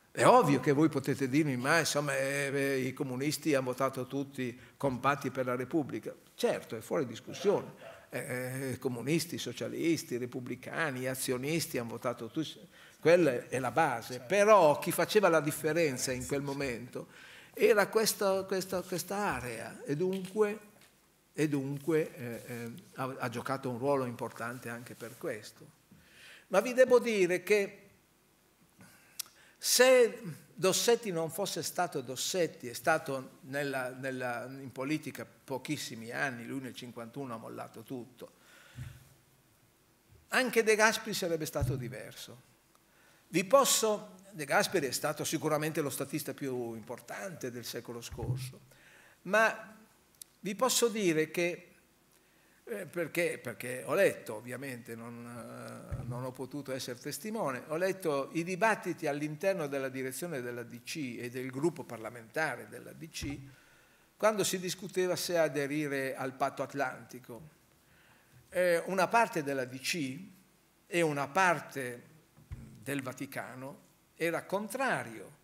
È ovvio che voi potete dirmi, ma insomma eh, eh, i comunisti hanno votato tutti compatti per la Repubblica. Certo, è fuori discussione. Eh, eh comunisti, socialisti, repubblicani, azionisti hanno votato tutti quella è la base, certo. però chi faceva la differenza in quel momento era questa, questa, questa area e dunque, e dunque eh, eh, ha, ha giocato un ruolo importante anche per questo. Ma vi devo dire che se Dossetti non fosse stato Dossetti, è stato nella, nella, in politica pochissimi anni, lui nel 51 ha mollato tutto, anche De Gasperi sarebbe stato diverso. Vi posso, De Gasperi è stato sicuramente lo statista più importante del secolo scorso, ma vi posso dire che, eh, perché, perché, ho letto ovviamente, non, eh, non ho potuto essere testimone, ho letto i dibattiti all'interno della direzione della DC e del gruppo parlamentare della DC quando si discuteva se aderire al patto atlantico. Eh, una parte della DC e una parte del Vaticano era contrario,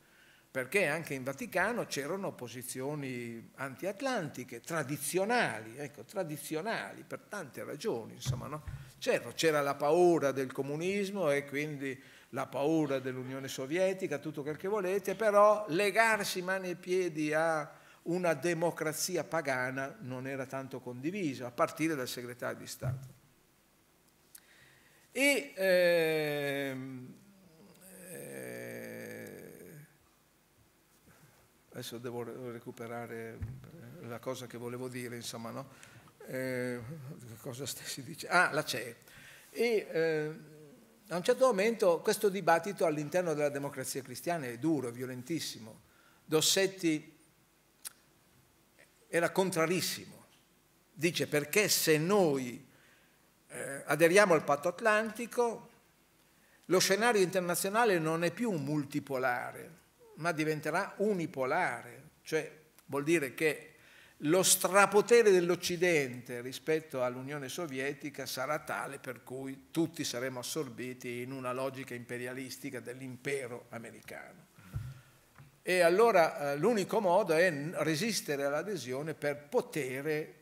perché anche in Vaticano c'erano posizioni antiatlantiche, tradizionali, ecco, tradizionali per tante ragioni, insomma, no? Certo, c'era la paura del comunismo e quindi la paura dell'Unione Sovietica, tutto quel che volete, però legarsi mani e piedi a una democrazia pagana non era tanto condiviso, a partire dal segretario di Stato. E ehm, adesso devo recuperare eh, la cosa che volevo dire, insomma, no? Eh, cosa stessi dice? Ah, la CE. E eh, a un certo momento questo dibattito all'interno della democrazia cristiana è duro, violentissimo. Dossetti era contrarissimo. Dice perché se noi eh, aderiamo al patto atlantico, lo scenario internazionale non è più multipolare, ma diventerà unipolare, cioè vuol dire che lo strapotere dell'Occidente rispetto all'Unione Sovietica sarà tale per cui tutti saremo assorbiti in una logica imperialistica dell'impero americano. E allora eh, l'unico modo è resistere all'adesione per poter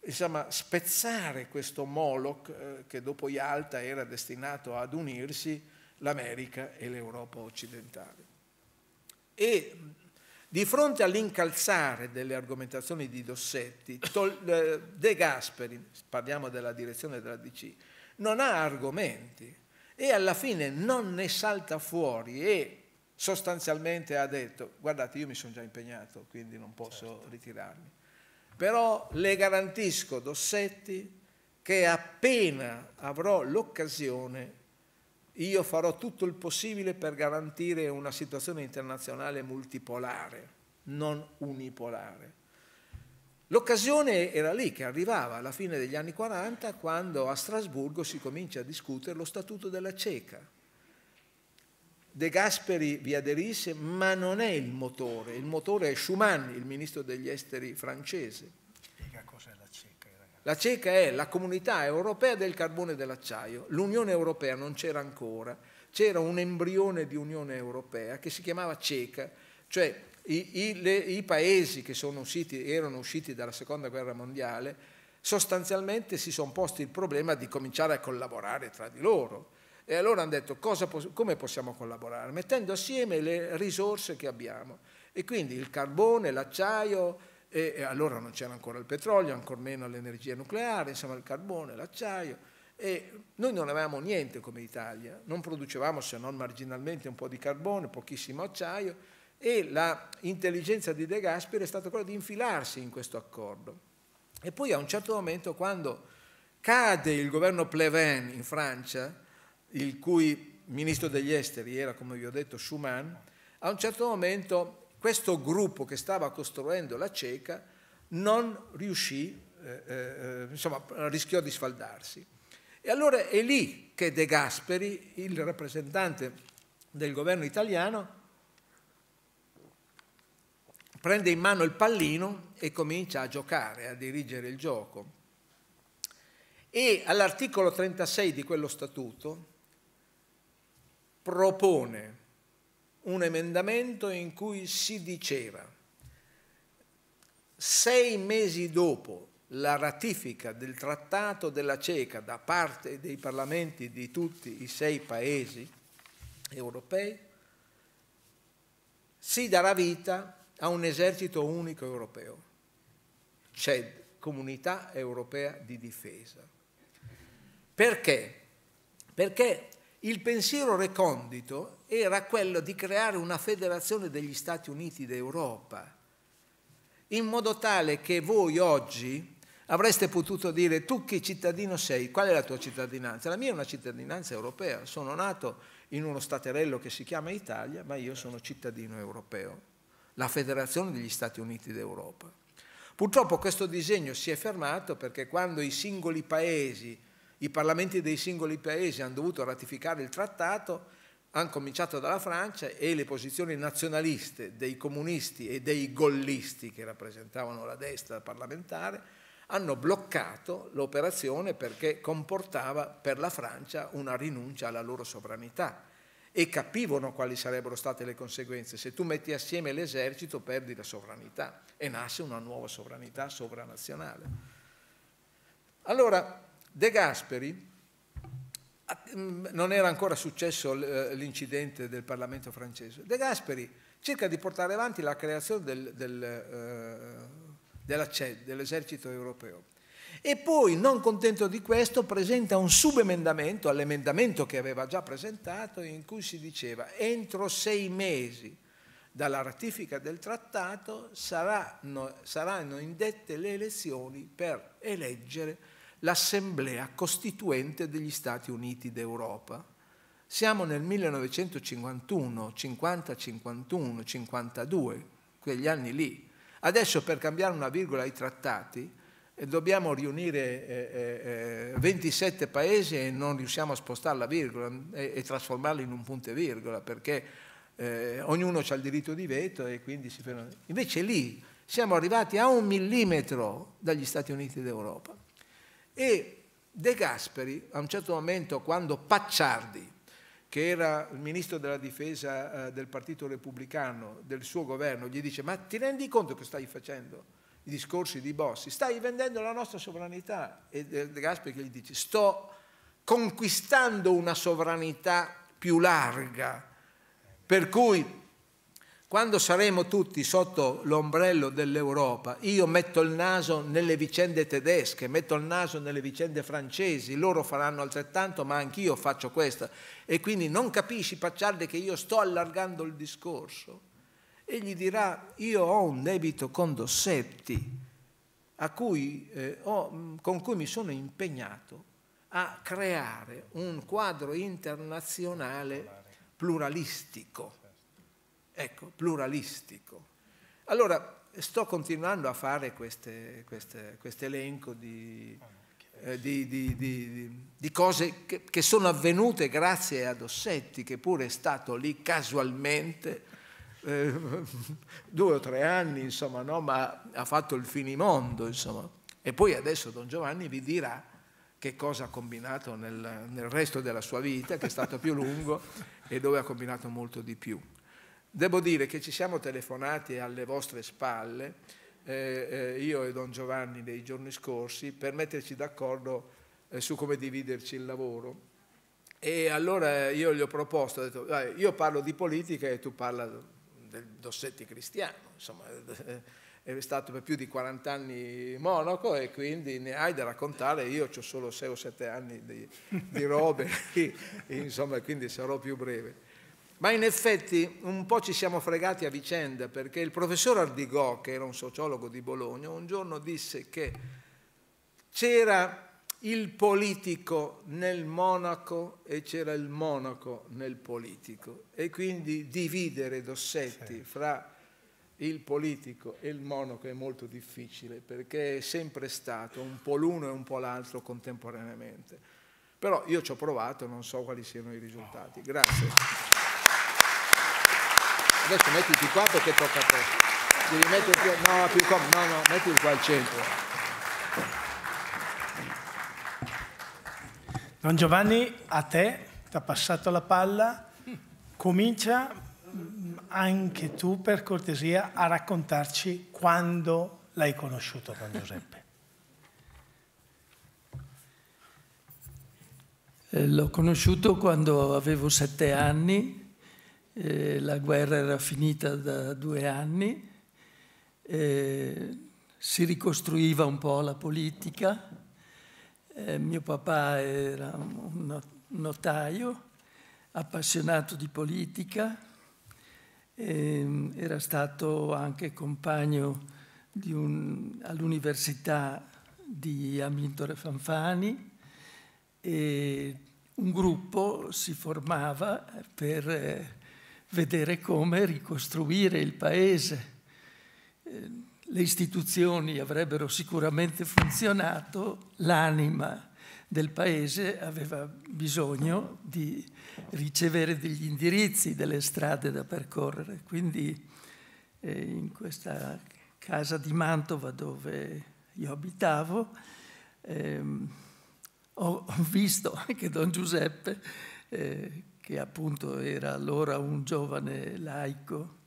insomma, spezzare questo Moloch eh, che dopo Yalta era destinato ad unirsi l'America e l'Europa occidentale. E di fronte all'incalzare delle argomentazioni di Dossetti, eh, De Gasperi, parliamo della direzione della DC, non ha argomenti e alla fine non ne salta fuori e sostanzialmente ha detto guardate io mi sono già impegnato quindi non posso certo. ritirarmi. Però le garantisco Dossetti che appena avrò l'occasione io farò tutto il possibile per garantire una situazione internazionale multipolare, non unipolare. L'occasione era lì che arrivava alla fine degli anni 40 quando a Strasburgo si comincia a discutere lo Statuto della Ceca. De Gasperi vi aderisse, ma non è il motore, il motore è Schumann, il ministro degli esteri francese. La CECA è la comunità europea del carbone e dell'acciaio. L'Unione Europea non c'era ancora, c'era un embrione di Unione Europea che si chiamava CECA, cioè i, i, le, i paesi che sono usciti, erano usciti dalla Seconda Guerra Mondiale sostanzialmente si sono posti il problema di cominciare a collaborare tra di loro. E allora hanno detto pos come possiamo collaborare? Mettendo assieme le risorse che abbiamo. E quindi il carbone, l'acciaio, e, allora non c'era ancora il petrolio, ancor meno l'energia nucleare, insomma il carbone, l'acciaio. E noi non avevamo niente come Italia, non producevamo se non marginalmente un po' di carbone, pochissimo acciaio e l'intelligenza di De Gasperi è stata quella di infilarsi in questo accordo. E poi a un certo momento quando cade il governo Pleven in Francia, il cui ministro degli esteri era, come vi ho detto, Schuman, a un certo momento questo gruppo che stava costruendo la cieca non riuscì, eh, eh, eh, insomma, rischiò di sfaldarsi. E allora è lì che De Gasperi, il rappresentante del governo italiano, prende in mano il pallino e comincia a giocare, a dirigere il gioco. E all'articolo 36 di quello statuto propone un emendamento in cui si diceva sei mesi dopo la ratifica del trattato della CECA da parte dei parlamenti di tutti i sei paesi europei, si darà vita a un esercito unico europeo, CED, Comunità Europea di Difesa. Perché? Perché il pensiero recondito era quello di creare una federazione degli Stati Uniti d'Europa, in modo tale che voi oggi avreste potuto dire tu che cittadino sei, qual è la tua cittadinanza? La mia è una cittadinanza europea, sono nato in uno staterello che si chiama Italia, ma io sono cittadino europeo, la Federazione degli Stati Uniti d'Europa. Purtroppo questo disegno si è fermato perché quando i singoli paesi, i parlamenti dei singoli paesi hanno dovuto ratificare il trattato, hanno cominciato dalla Francia e le posizioni nazionaliste dei comunisti e dei gollisti che rappresentavano la destra parlamentare hanno bloccato l'operazione perché comportava per la Francia una rinuncia alla loro sovranità e capivano quali sarebbero state le conseguenze. Se tu metti assieme l'esercito perdi la sovranità e nasce una nuova sovranità sovranazionale. Allora De Gasperi Ah, mm, non era ancora successo eh, l'incidente del Parlamento francese. De Gasperi cerca di portare avanti la creazione del, del, eh, dell'esercito europeo. E poi, non contento di questo, presenta un subemendamento all'emendamento che aveva già presentato in cui si diceva entro sei mesi dalla ratifica del trattato saranno, saranno indette le elezioni per eleggere l'Assemblea Costituente degli Stati Uniti d'Europa. Siamo nel 1951, 50, 51, 52, quegli anni lì. Adesso per cambiare una virgola ai trattati eh, dobbiamo riunire 27 eh, eh, paesi e non riusciamo a spostare la virgola e, trasformarla in un punto e virgola perché ognuno ha il diritto di veto e quindi si ferma. Invece lì siamo arrivati a un millimetro dagli Stati Uniti d'Europa. E De Gasperi, a un certo momento, quando Pacciardi, che era il ministro della difesa eh, del Partito Repubblicano, del suo governo, gli dice ma ti rendi conto che stai facendo? I discorsi di Bossi, stai vendendo la nostra sovranità. E De Gasperi gli dice sto conquistando una sovranità più larga, per cui quando saremo tutti sotto l'ombrello dell'Europa, io metto il naso nelle vicende tedesche, metto il naso nelle vicende francesi, loro faranno altrettanto, ma anch'io faccio questa. E quindi non capisci, Pacciardi, che io sto allargando il discorso? E gli dirà, io ho un debito con Dossetti, cui, eh, ho, mm, con cui mi sono impegnato a creare un quadro internazionale pluralistico ecco, pluralistico. Allora, sto continuando a fare questo elenco di, eh, di, di, di cose che, che, sono avvenute grazie ad Ossetti, che pure è stato lì casualmente eh, due o tre anni, insomma, no? ma ha fatto il finimondo, insomma. E poi adesso Don Giovanni vi dirà che cosa ha combinato nel, nel resto della sua vita, che è stato più lungo e dove ha combinato molto di più. Devo dire che ci siamo telefonati alle vostre spalle, eh, eh, io e Don Giovanni nei giorni scorsi, per metterci d'accordo eh, su come dividerci il lavoro. E allora io gli ho proposto, ho detto, io parlo di politica e tu parla del Dossetti cristiano, insomma, eh, è stato per più di 40 anni monaco e quindi ne hai da raccontare, io ho solo 6 o 7 anni di, di robe, insomma, quindi sarò più breve. Ma in effetti un po' ci siamo fregati a vicenda perché il professor Ardigò, che era un sociologo di Bologna, un giorno disse che c'era il politico nel monaco e c'era il monaco nel politico e quindi dividere Dossetti sì. fra il politico e il monaco è molto difficile perché è sempre stato un po' l'uno e un po' l'altro contemporaneamente. Però io ci ho provato, non so quali siano i risultati. Grazie adesso mettiti qua perché tocca a te. Devi metterti, no, più com- no, no, mettiti qua al centro. Don Giovanni, a te, ti ha passato la palla, comincia anche tu per cortesia a raccontarci quando l'hai conosciuto Don Giuseppe. Eh, l'ho conosciuto quando avevo sette anni eh, la guerra era finita da due anni, eh, si ricostruiva un po' la politica, eh, mio papà era un notaio appassionato di politica, ehm, era stato anche compagno all'università di Amintore Fanfani e un gruppo si formava per eh, vedere come ricostruire il paese. Eh, le istituzioni avrebbero sicuramente funzionato, l'anima del paese aveva bisogno di ricevere degli indirizzi, delle strade da percorrere. Quindi eh, in questa casa di Mantova dove io abitavo ehm, ho visto anche Don Giuseppe eh, che appunto era allora un giovane laico,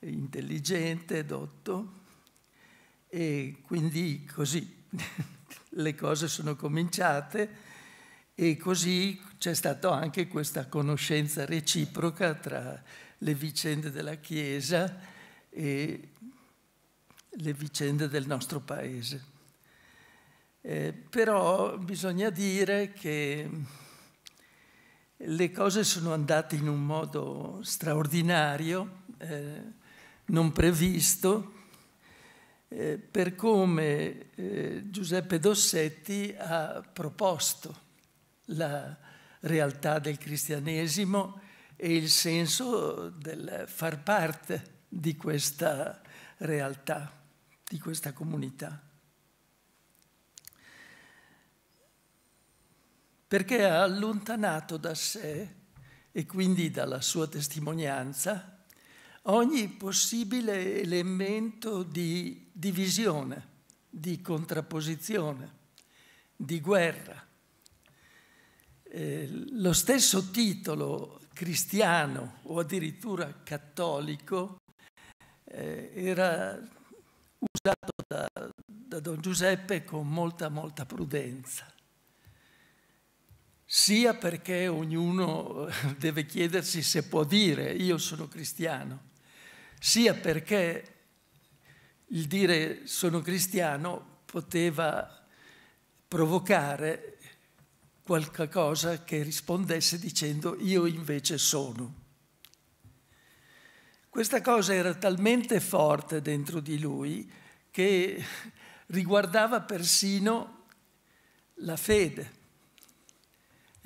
intelligente, dotto, e quindi così le cose sono cominciate e così c'è stata anche questa conoscenza reciproca tra le vicende della Chiesa e le vicende del nostro Paese. Eh, però bisogna dire che le cose sono andate in un modo straordinario, eh, non previsto, eh, per come eh, Giuseppe Dossetti ha proposto la realtà del cristianesimo e il senso del far parte di questa realtà, di questa comunità. perché ha allontanato da sé e quindi dalla sua testimonianza ogni possibile elemento di divisione, di contrapposizione, di guerra. Eh, lo stesso titolo cristiano o addirittura cattolico eh, era usato da, da Don Giuseppe con molta, molta prudenza sia perché ognuno eh, deve chiedersi se può dire io sono cristiano, sia perché il dire sono cristiano poteva provocare qualcosa che rispondesse dicendo io invece sono. Questa cosa era talmente forte dentro di lui che riguardava persino la fede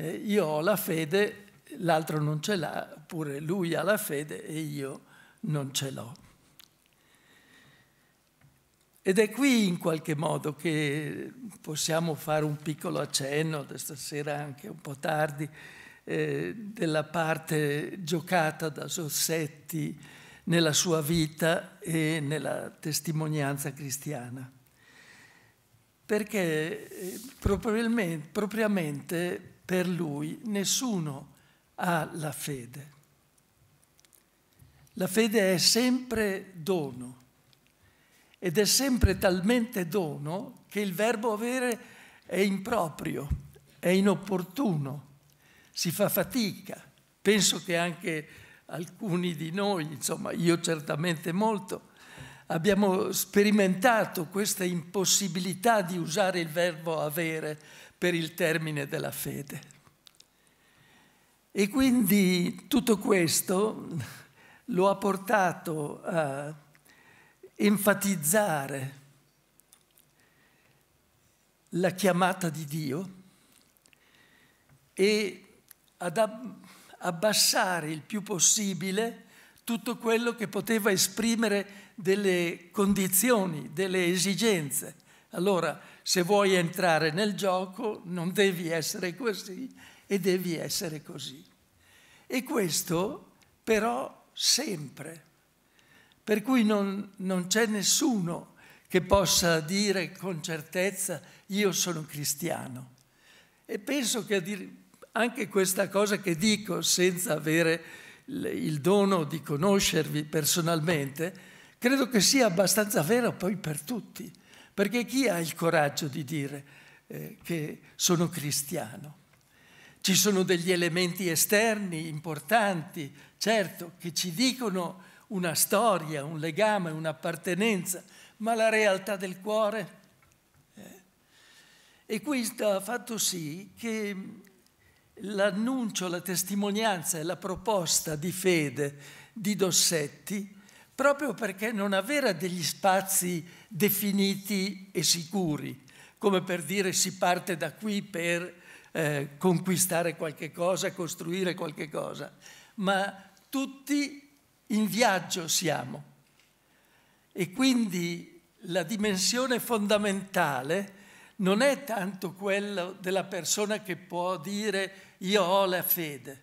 eh, io ho la fede, l'altro non ce l'ha, oppure lui ha la fede e io non ce l'ho. Ed è qui in qualche modo che possiamo fare un piccolo accenno, stasera anche un po' tardi, eh, della parte giocata da Sossetti nella sua vita e nella testimonianza cristiana. Perché eh, propriamente, propriamente per lui nessuno ha la fede. La fede è sempre dono ed è sempre talmente dono che il verbo avere è improprio, è inopportuno, si fa fatica. Penso che anche alcuni di noi, insomma io certamente molto, abbiamo sperimentato questa impossibilità di usare il verbo avere per il termine della fede. E quindi tutto questo lo ha portato a enfatizzare la chiamata di Dio e ad abbassare il più possibile tutto quello che poteva esprimere delle condizioni, delle esigenze. Allora, se vuoi entrare nel gioco non devi essere così e devi essere così. E questo però sempre. Per cui non, non c'è nessuno che possa dire con certezza io sono cristiano. E penso che anche questa cosa che dico senza avere il dono di conoscervi personalmente, credo che sia abbastanza vera poi per tutti perché chi ha il coraggio di dire eh, che sono cristiano? Ci sono degli elementi esterni importanti, certo, che ci dicono una storia, un legame, un'appartenenza, ma la realtà del cuore? Eh. E questo ha fatto sì che mm, l'annuncio, la testimonianza e la proposta di fede di Dossetti, proprio perché non aveva degli spazi definiti e sicuri, come per dire si parte da qui per eh, conquistare qualche cosa, costruire qualche cosa, ma tutti in viaggio siamo. E quindi la dimensione fondamentale non è tanto quella della persona che può dire io ho la fede,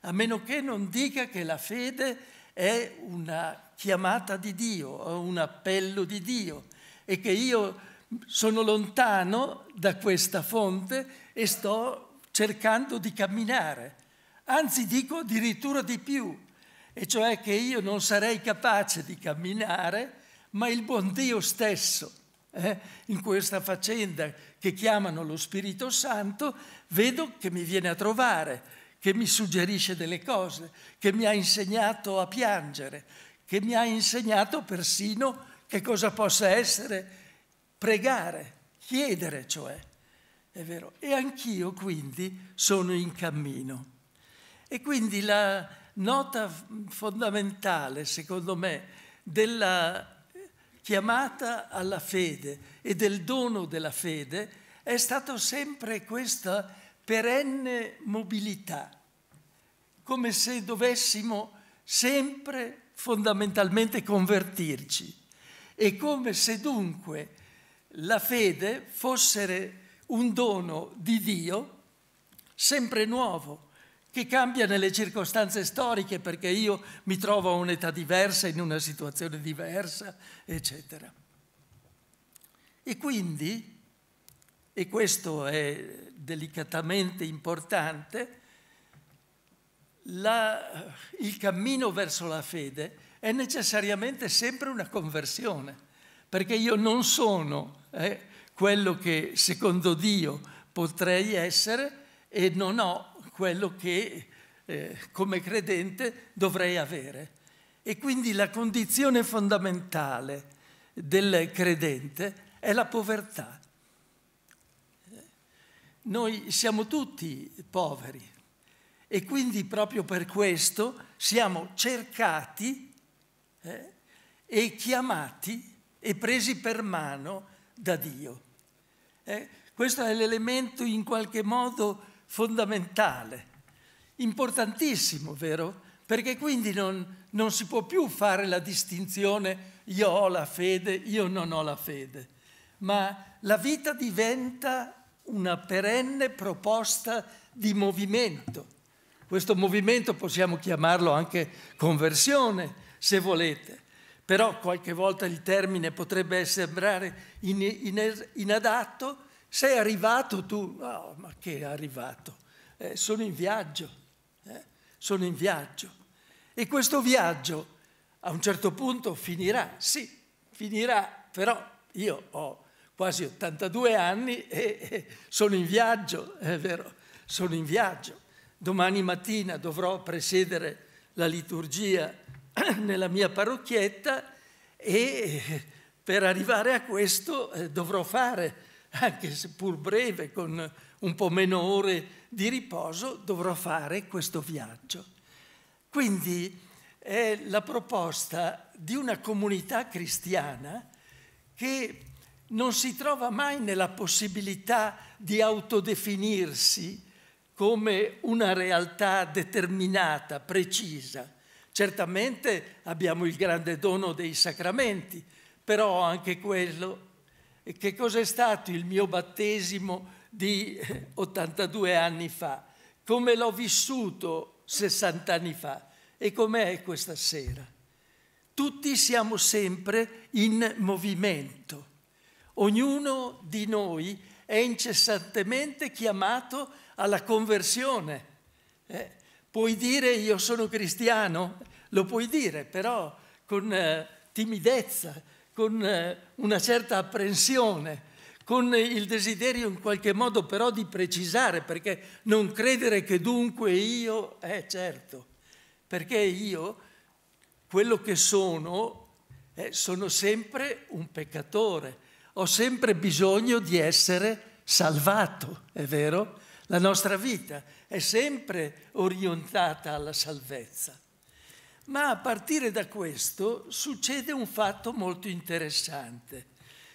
a meno che non dica che la fede è è una chiamata di Dio, un appello di Dio e che io sono lontano da questa fonte e sto cercando di camminare. Anzi dico addirittura di più, e cioè che io non sarei capace di camminare, ma il buon Dio stesso eh, in questa faccenda che chiamano lo Spirito Santo, vedo che mi viene a trovare che mi suggerisce delle cose, che mi ha insegnato a piangere, che mi ha insegnato persino che cosa possa essere pregare, chiedere cioè. È vero? E anch'io quindi sono in cammino. E quindi la nota fondamentale, secondo me, della chiamata alla fede e del dono della fede è stata sempre questa perenne mobilità, come se dovessimo sempre fondamentalmente convertirci e come se dunque la fede fosse un dono di Dio sempre nuovo, che cambia nelle circostanze storiche perché io mi trovo a un'età diversa, in una situazione diversa, eccetera. E quindi e questo è delicatamente importante, la, il cammino verso la fede è necessariamente sempre una conversione, perché io non sono eh, quello che secondo Dio potrei essere e non ho quello che eh, come credente dovrei avere. E quindi la condizione fondamentale del credente è la povertà. Noi siamo tutti poveri e quindi proprio per questo siamo cercati eh, e chiamati e presi per mano da Dio. Eh, questo è l'elemento in qualche modo fondamentale, importantissimo, vero? Perché quindi non, non si può più fare la distinzione io ho la fede, io non ho la fede, ma la vita diventa una perenne proposta di movimento. Questo movimento possiamo chiamarlo anche conversione, se volete, però qualche volta il termine potrebbe sembrare inadatto. Sei arrivato tu, oh, ma che è arrivato? Eh, sono in viaggio, eh? sono in viaggio. E questo viaggio a un certo punto finirà, sì, finirà, però io ho quasi 82 anni e sono in viaggio, è vero, sono in viaggio. Domani mattina dovrò presiedere la liturgia nella mia parrocchietta e per arrivare a questo eh, dovrò fare, anche se pur breve, con un po' meno ore di riposo, dovrò fare questo viaggio. Quindi è la proposta di una comunità cristiana che non si trova mai nella possibilità di autodefinirsi come una realtà determinata, precisa. Certamente abbiamo il grande dono dei sacramenti, però anche quello, che cos'è stato il mio battesimo di 82 eh, anni fa? Come l'ho vissuto 60 anni fa? E com'è questa sera? Tutti siamo sempre in movimento Ognuno di noi è incessantemente chiamato alla conversione. Eh, puoi dire io sono cristiano? Lo puoi dire, però con eh, timidezza, con eh, una certa apprensione, con il desiderio in qualche modo però di precisare, perché non credere che dunque io, eh certo, perché io, quello che sono, eh, sono sempre un peccatore ho sempre bisogno di essere salvato, è vero? La nostra vita è sempre orientata alla salvezza. Ma a partire da questo succede un fatto molto interessante,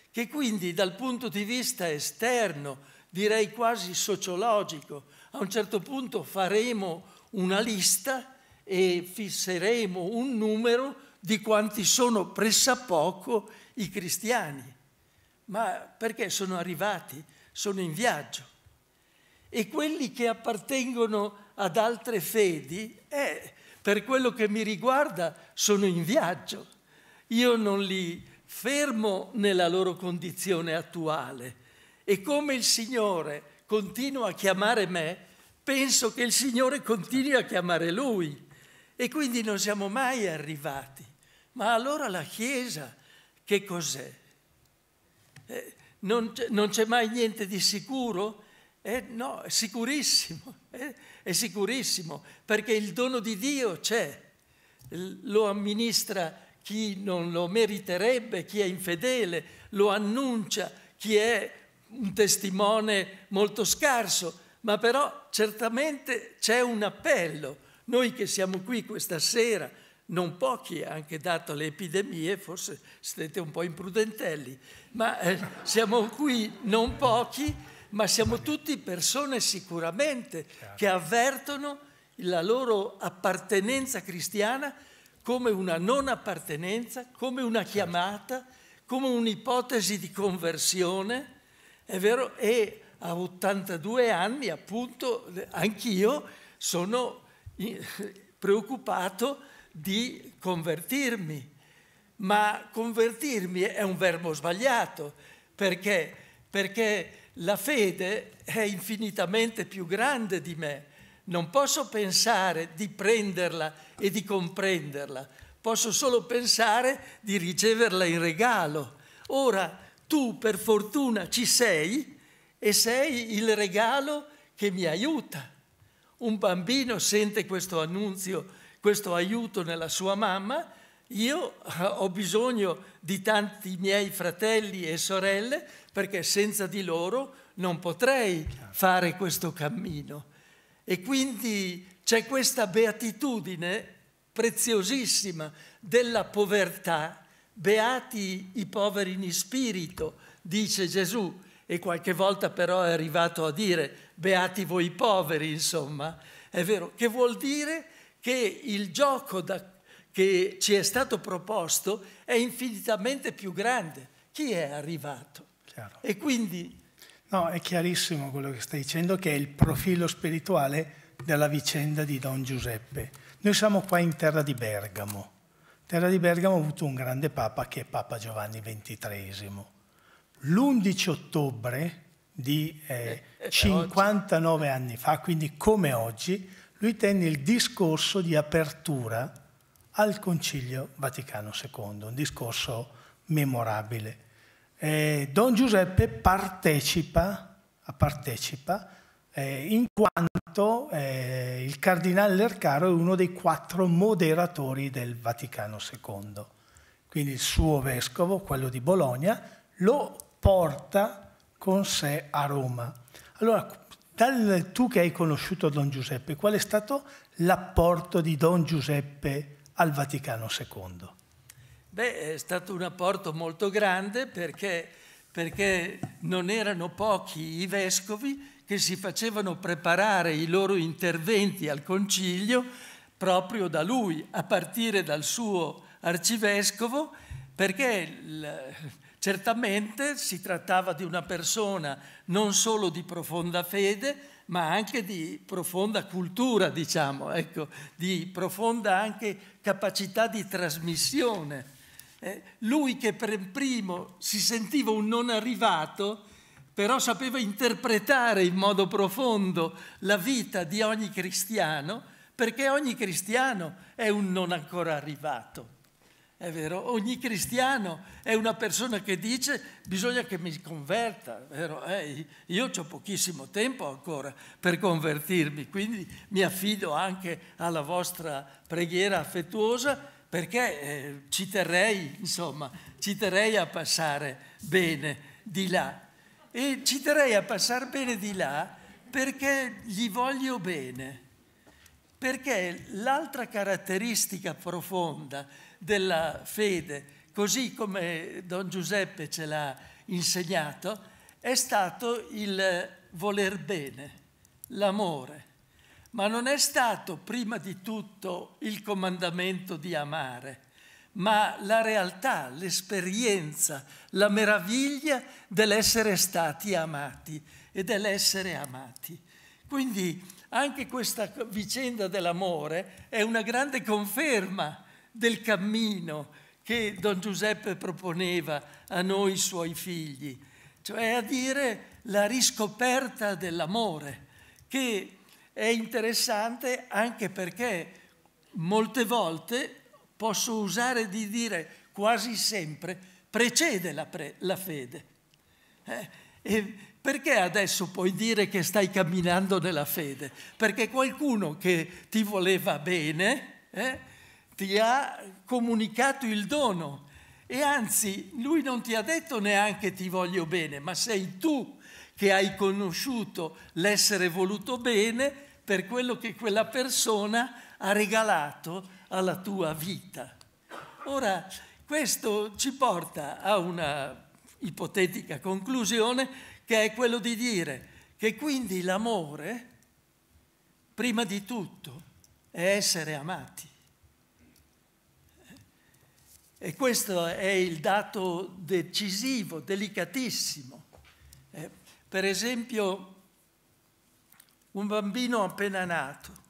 che quindi dal punto di vista esterno, direi quasi sociologico, a un certo punto faremo una lista e fisseremo un numero di quanti sono pressappoco i cristiani ma perché sono arrivati, sono in viaggio. E quelli che appartengono ad altre fedi, eh, per quello che mi riguarda, sono in viaggio. Io non li fermo nella loro condizione attuale. E come il Signore continua a chiamare me, penso che il Signore continui a chiamare Lui. E quindi non siamo mai arrivati. Ma allora la Chiesa che cos'è? eh, non, non c'è mai niente di sicuro? Eh, no, è sicurissimo, eh, è sicurissimo, perché il dono di Dio c'è, lo amministra chi non lo meriterebbe, chi è infedele, lo annuncia chi è un testimone molto scarso, ma però certamente c'è un appello. Noi che siamo qui questa sera, non pochi, anche dato le epidemie, forse siete un po' imprudentelli, ma eh, siamo qui non pochi, ma siamo tutti persone sicuramente che certo. avvertono la loro appartenenza cristiana come una non appartenenza, come una certo. chiamata, come un'ipotesi di conversione, è vero? E a 82 anni, appunto, anch'io sono eh, preoccupato di convertirmi, ma convertirmi è un verbo sbagliato, perché? Perché la fede è infinitamente più grande di me. Non posso pensare di prenderla e di comprenderla, posso solo pensare di riceverla in regalo. Ora tu per fortuna ci sei e sei il regalo che mi aiuta. Un bambino sente questo annunzio questo aiuto nella sua mamma, io eh, ho bisogno di tanti miei fratelli e sorelle perché senza di loro non potrei fare questo cammino. E quindi c'è questa beatitudine preziosissima della povertà, beati i poveri in spirito, dice Gesù, e qualche volta però è arrivato a dire beati voi poveri, insomma, è vero, che vuol dire che il gioco da, che ci è stato proposto è infinitamente più grande. Chi è arrivato? Chiaro. E quindi... No, è chiarissimo quello che stai dicendo, che è il profilo spirituale della vicenda di Don Giuseppe. Noi siamo qua in terra di Bergamo. Terra di Bergamo ha avuto un grande papa che è Papa Giovanni XXIII. L'11 ottobre di eh, 59 eh, eh, anni fa, quindi come oggi, lui tenne il discorso di apertura al Concilio Vaticano II, un discorso memorabile. Eh, Don Giuseppe partecipa, partecipa eh, in quanto eh, il cardinale Lercaro è uno dei quattro moderatori del Vaticano II. Quindi il suo vescovo, quello di Bologna, lo porta con sé a Roma. Allora, dal tu che hai conosciuto Don Giuseppe, qual è stato l'apporto di Don Giuseppe al Vaticano II? Beh, è stato un apporto molto grande perché, perché non erano pochi i vescovi che si facevano preparare i loro interventi al concilio proprio da lui, a partire dal suo arcivescovo, perché... Il, Certamente si trattava di una persona non solo di profonda fede, ma anche di profonda cultura, diciamo, ecco, di profonda anche capacità di trasmissione. Eh, lui che per primo si sentiva un non arrivato, però sapeva interpretare in modo profondo la vita di ogni cristiano, perché ogni cristiano è un non ancora arrivato. È vero, ogni cristiano è una persona che dice bisogna che mi converta, vero? Eh, io ho pochissimo tempo ancora per convertirmi, quindi mi affido anche alla vostra preghiera affettuosa perché eh, ci terrei, insomma, ci terrei a passare bene di là. E ci terrei a passare bene di là perché gli voglio bene, perché l'altra caratteristica profonda della fede, così come Don Giuseppe ce l'ha insegnato, è stato il voler bene, l'amore, ma non è stato prima di tutto il comandamento di amare, ma la realtà, l'esperienza, la meraviglia dell'essere stati amati e dell'essere amati. Quindi anche questa vicenda dell'amore è una grande conferma del cammino che Don Giuseppe proponeva a noi suoi figli, cioè a dire la riscoperta dell'amore, che è interessante anche perché molte volte posso usare di dire quasi sempre precede la, pre la fede. Eh, perché adesso puoi dire che stai camminando nella fede? Perché qualcuno che ti voleva bene eh, ti ha comunicato il dono e anzi lui non ti ha detto neanche ti voglio bene, ma sei tu che hai conosciuto l'essere voluto bene per quello che quella persona ha regalato alla tua vita. Ora, questo ci porta a una ipotetica conclusione che è quello di dire che quindi l'amore, prima di tutto, è essere amati. E questo è il dato decisivo, delicatissimo. Eh, per esempio, un bambino appena nato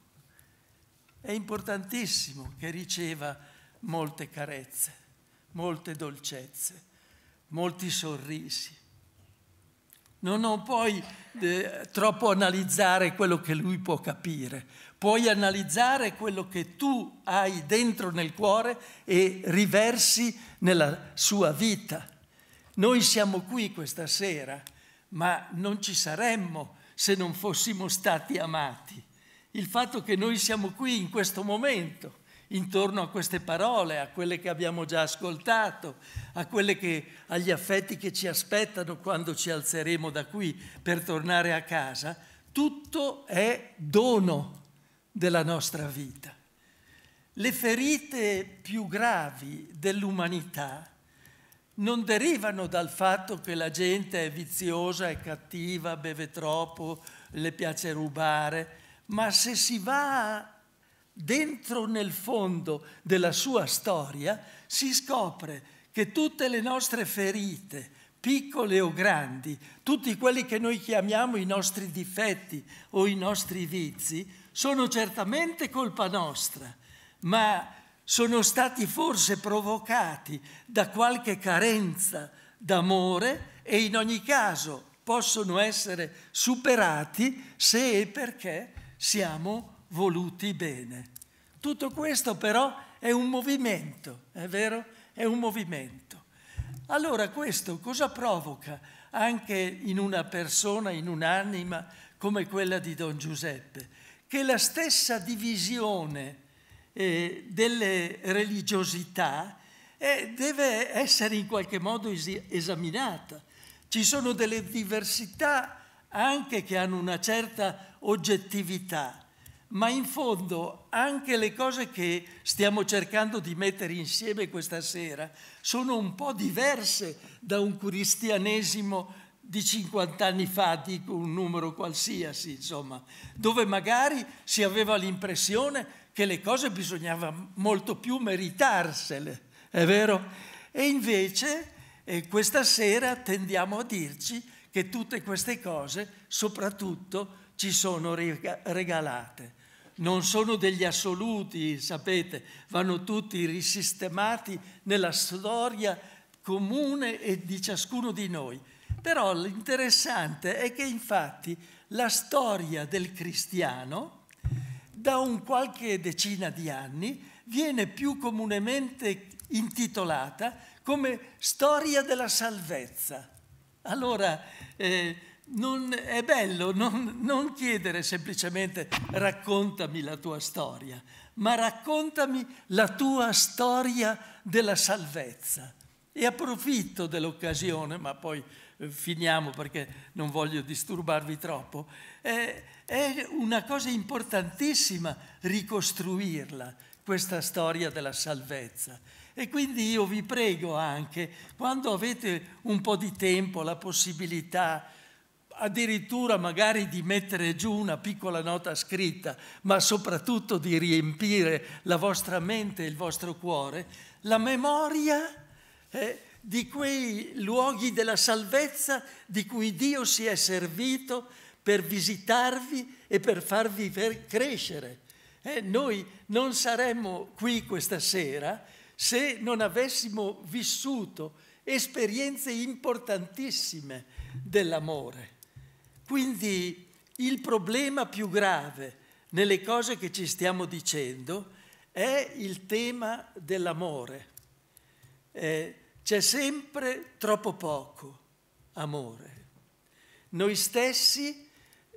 è importantissimo che riceva molte carezze, molte dolcezze, molti sorrisi. Non ho poi eh, troppo analizzare quello che lui può capire, puoi analizzare quello che tu hai dentro nel cuore e riversi nella sua vita. Noi siamo qui questa sera, ma non ci saremmo se non fossimo stati amati. Il fatto che noi siamo qui in questo momento, intorno a queste parole, a quelle che abbiamo già ascoltato, che, agli affetti che ci aspettano quando ci alzeremo da qui per tornare a casa, tutto è dono della nostra vita. Le ferite più gravi dell'umanità non derivano dal fatto che la gente è viziosa, è cattiva, beve troppo, le piace rubare, ma se si va dentro nel fondo della sua storia, si scopre che tutte le nostre ferite, piccole o grandi, tutti quelli che noi chiamiamo i nostri difetti o i nostri vizi, sono certamente colpa nostra, ma sono stati forse provocati da qualche carenza d'amore e in ogni caso possono essere superati se e perché siamo voluti bene. Tutto questo però è un movimento, è vero? È un movimento. Allora questo cosa provoca anche in una persona, in un'anima come quella di Don Giuseppe? che la stessa divisione eh, delle religiosità eh, deve essere in qualche modo esaminata. Ci sono delle diversità anche che hanno una certa oggettività, ma in fondo anche le cose che stiamo cercando di mettere insieme questa sera sono un po' diverse da un cristianesimo di 50 anni fa, dico un numero qualsiasi, insomma, dove magari si aveva l'impressione che le cose bisognava molto più meritarsele, è vero? E invece eh, questa sera tendiamo a dirci che tutte queste cose soprattutto ci sono regalate. Non sono degli assoluti, sapete, vanno tutti risistemati nella storia comune e di ciascuno di noi però l'interessante è che infatti la storia del cristiano da un qualche decina di anni viene più comunemente intitolata come storia della salvezza. Allora eh, non, è bello non, non chiedere semplicemente raccontami la tua storia, ma raccontami la tua storia della salvezza. E approfitto dell'occasione, ma poi finiamo perché non voglio disturbarvi troppo, è, è una cosa importantissima ricostruirla, questa storia della salvezza. E quindi io vi prego anche, quando avete un po' di tempo, la possibilità addirittura magari di mettere giù una piccola nota scritta, ma soprattutto di riempire la vostra mente e il vostro cuore, la memoria eh, di quei luoghi della salvezza di cui Dio si è servito per visitarvi e per farvi crescere. Eh, noi non saremmo qui questa sera se non avessimo vissuto esperienze importantissime dell'amore. Quindi il problema più grave nelle cose che ci stiamo dicendo è il tema dell'amore. Eh, c'è sempre troppo poco amore. Noi stessi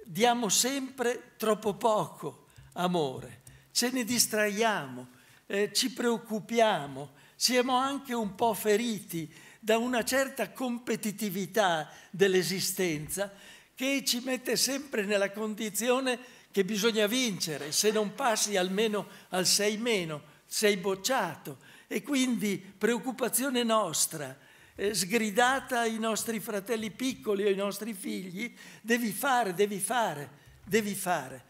diamo sempre troppo poco amore, ce ne distraiamo, eh, ci preoccupiamo, siamo anche un po' feriti da una certa competitività dell'esistenza che ci mette sempre nella condizione che bisogna vincere, se non passi almeno al sei meno, sei bocciato, e quindi preoccupazione nostra, eh, sgridata ai nostri fratelli piccoli, o ai nostri figli, devi fare, devi fare, devi fare.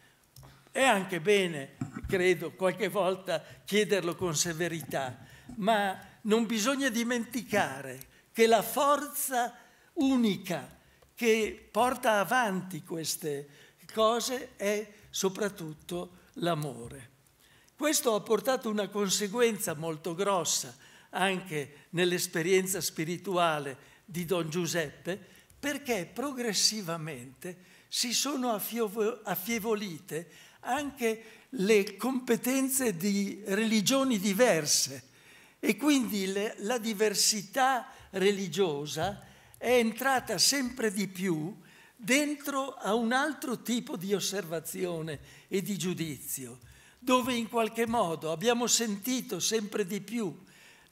È anche bene, credo, qualche volta chiederlo con severità, ma non bisogna dimenticare che la forza unica che porta avanti queste cose è soprattutto l'amore. Questo ha portato una conseguenza molto grossa anche nell'esperienza spirituale di Don Giuseppe, perché progressivamente si sono affievolite anche le competenze di religioni diverse e quindi le, la diversità religiosa è entrata sempre di più dentro a un altro tipo di osservazione e di giudizio dove in qualche modo abbiamo sentito sempre di più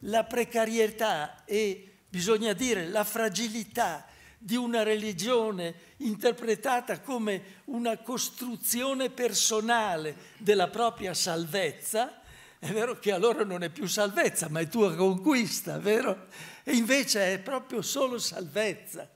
la precarietà e, bisogna dire, la fragilità di una religione interpretata come una costruzione personale della propria salvezza, è vero che allora non è più salvezza, ma è tua conquista, vero? E invece è proprio solo salvezza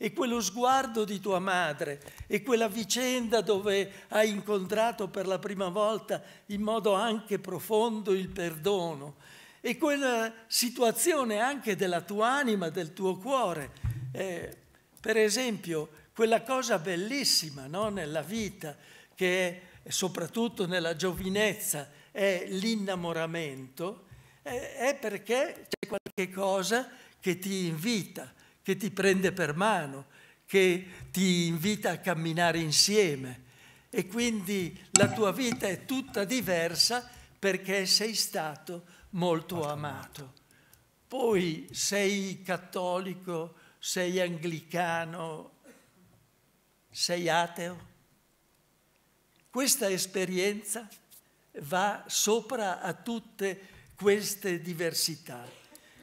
e quello sguardo di tua madre e quella vicenda dove hai incontrato per la prima volta in modo anche profondo il perdono e quella situazione anche della tua anima, del tuo cuore. Eh, per esempio, quella cosa bellissima no, nella vita che è, soprattutto nella giovinezza è l'innamoramento, eh, è perché c'è qualche cosa che ti invita che ti prende per mano, che ti invita a camminare insieme e quindi la tua vita è tutta diversa perché sei stato molto amato. Poi sei cattolico, sei anglicano, sei ateo. Questa esperienza va sopra a tutte queste diversità.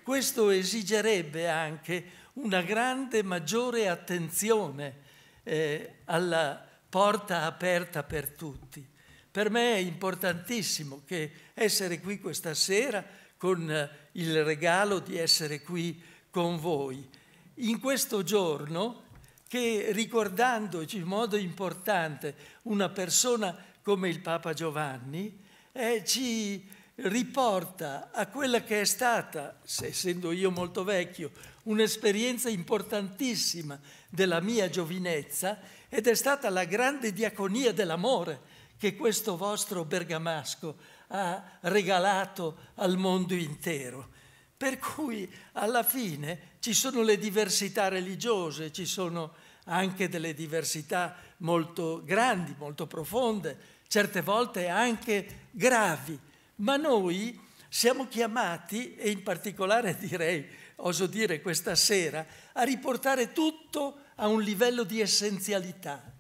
Questo esigerebbe anche una grande maggiore attenzione eh, alla porta aperta per tutti. Per me è importantissimo che essere qui questa sera con eh, il regalo di essere qui con voi. In questo giorno che ricordandoci in modo importante una persona come il Papa Giovanni, eh, ci riporta a quella che è stata, essendo io molto vecchio, un'esperienza importantissima della mia giovinezza ed è stata la grande diaconia dell'amore che questo vostro bergamasco ha regalato al mondo intero. Per cui alla fine ci sono le diversità religiose, ci sono anche delle diversità molto grandi, molto profonde, certe volte anche gravi, ma noi siamo chiamati, e in particolare direi oso dire questa sera, a riportare tutto a un livello di essenzialità.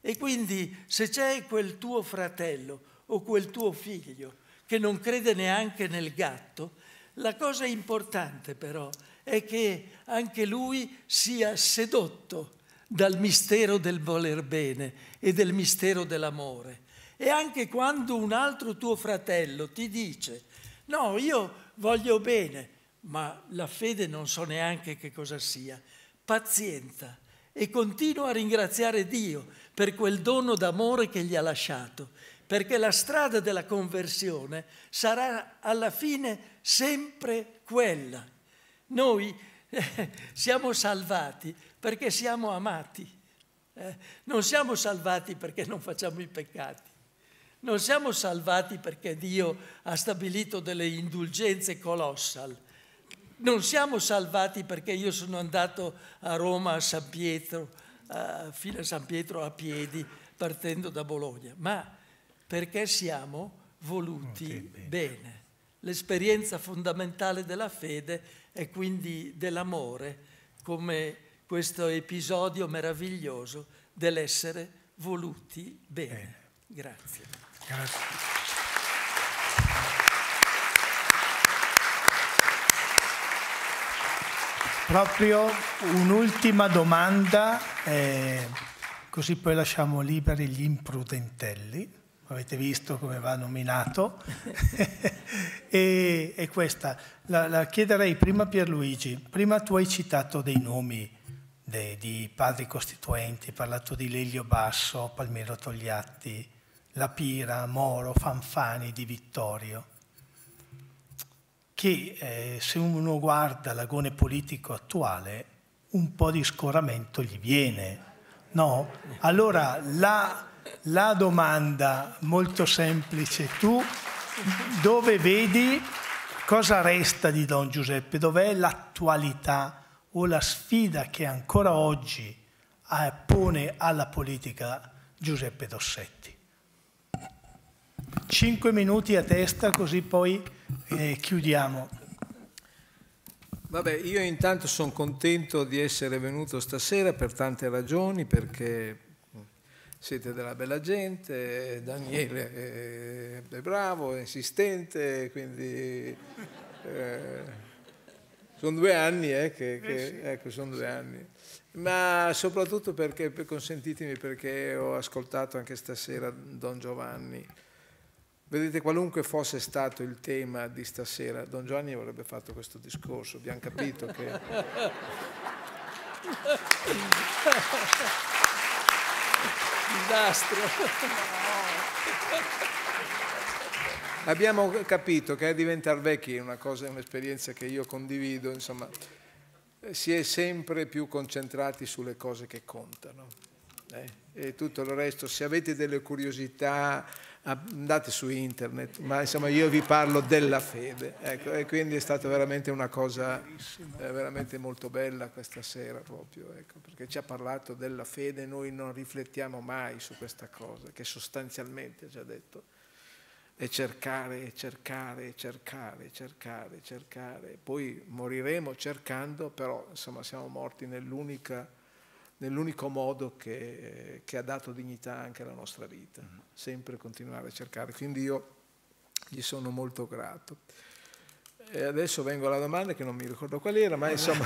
E quindi se c'è quel tuo fratello o quel tuo figlio che non crede neanche nel gatto, la cosa importante però è che anche lui sia sedotto dal mistero del voler bene e del mistero dell'amore. E anche quando un altro tuo fratello ti dice, no, io voglio bene, ma la fede non so neanche che cosa sia. Pazienza e continuo a ringraziare Dio per quel dono d'amore che gli ha lasciato, perché la strada della conversione sarà alla fine sempre quella. Noi eh, siamo salvati perché siamo amati, eh, non siamo salvati perché non facciamo i peccati. Non siamo salvati perché Dio ha stabilito delle indulgenze colossali, non siamo salvati perché io sono andato a Roma, a San Pietro, a, fino a San Pietro a piedi partendo da Bologna, ma perché siamo voluti oh, bene. bene. L'esperienza fondamentale della fede è quindi dell'amore, come questo episodio meraviglioso dell'essere voluti bene. bene. Grazie. Grazie. proprio un'ultima domanda, eh, così poi lasciamo liberi gli imprudentelli. Avete visto come va nominato. e, e, questa la, la, chiederei prima Pierluigi. Prima tu hai citato dei nomi dei, di padri costituenti, hai parlato di Lelio Basso, Palmiro Togliatti, La Pira, Moro, Fanfani, Di Vittorio che eh, se uno guarda l'agone politico attuale un po' di scoramento gli viene. No? Allora la, la domanda molto semplice, tu dove vedi cosa resta di Don Giuseppe? Dov'è l'attualità o la sfida che ancora oggi eh, pone alla politica Giuseppe Dossetti? Cinque minuti a testa così poi e chiudiamo. Vabbè, io intanto sono contento di essere venuto stasera per tante ragioni, perché siete della bella gente, Daniele è bravo, è insistente, quindi eh, sono due anni, eh, che, eh, che, ecco, sono due anni. Ma soprattutto perché, consentitemi, perché ho ascoltato anche stasera Don Giovanni. Vedete, qualunque fosse stato il tema di stasera, Don Giovanni avrebbe fatto questo discorso, abbiamo capito che... Disastro. Abbiamo capito che eh, diventare vecchi è una cosa, un'esperienza che io condivido, insomma, eh, si è sempre più concentrati sulle cose che contano. Eh? e tutto il resto. Se avete delle curiosità ah, andate su internet, ma insomma io vi parlo della fede. Ecco, e quindi è stata veramente una cosa eh, veramente molto bella questa sera proprio, ecco, perché ci ha parlato della fede, noi non riflettiamo mai su questa cosa, che sostanzialmente ci ha detto è cercare, cercare, cercare, cercare, cercare. Poi moriremo cercando, però insomma siamo morti nell'unica nell'unico modo che, che, ha dato dignità anche alla nostra vita, mm. sempre continuare a cercare. Quindi io gli sono molto grato. E adesso vengo alla domanda che non mi ricordo qual era, ma insomma...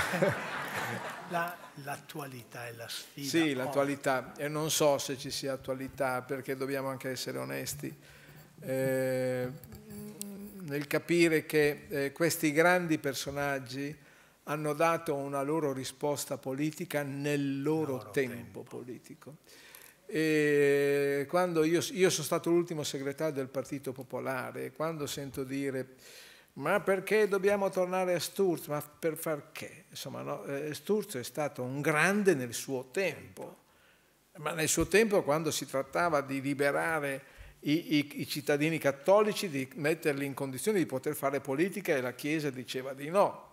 l'attualità è la sfida. Sì, l'attualità. E non so se ci sia attualità, perché dobbiamo anche essere onesti. Eh, nel capire che eh, questi grandi personaggi hanno dato una loro risposta politica nel loro, loro tempo, tempo, politico. E quando io, io sono stato l'ultimo segretario del Partito Popolare, e quando sento dire ma perché dobbiamo tornare a Sturz? Ma per far che? Insomma, no? Eh, Sturz è stato un grande nel suo tempo, ma nel suo tempo quando si trattava di liberare i, i, i cittadini cattolici, di metterli in condizione di poter fare politica e la Chiesa diceva di no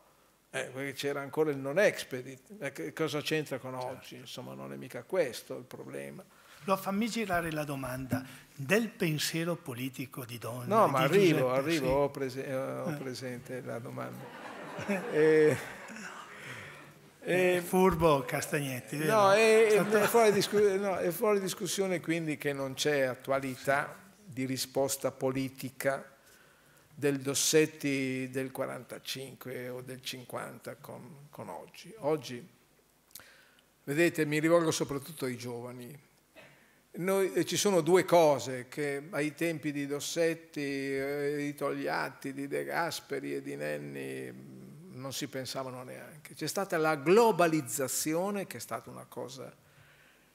eh, c'era ancora il non expedit. Eh, cosa c'entra con certo. oggi? Insomma, non è mica questo il problema. No, fammi girare la domanda del pensiero politico di Donna. No, ma arrivo, Giuseppe, arrivo, sì. ho, prese eh, ho, eh. presente la domanda. e, e, eh, Furbo Castagnetti. No è, è no, è fuori discussione quindi che non c'è attualità di risposta politica del Dossetti del 45 o del 50 con, con oggi. Oggi, vedete, mi rivolgo soprattutto ai giovani, noi, eh, ci sono due cose che ai tempi di Dossetti, di eh, Togliatti, di De Gasperi e di Nenni mm, non si pensavano neanche. C'è stata la globalizzazione che è stata una cosa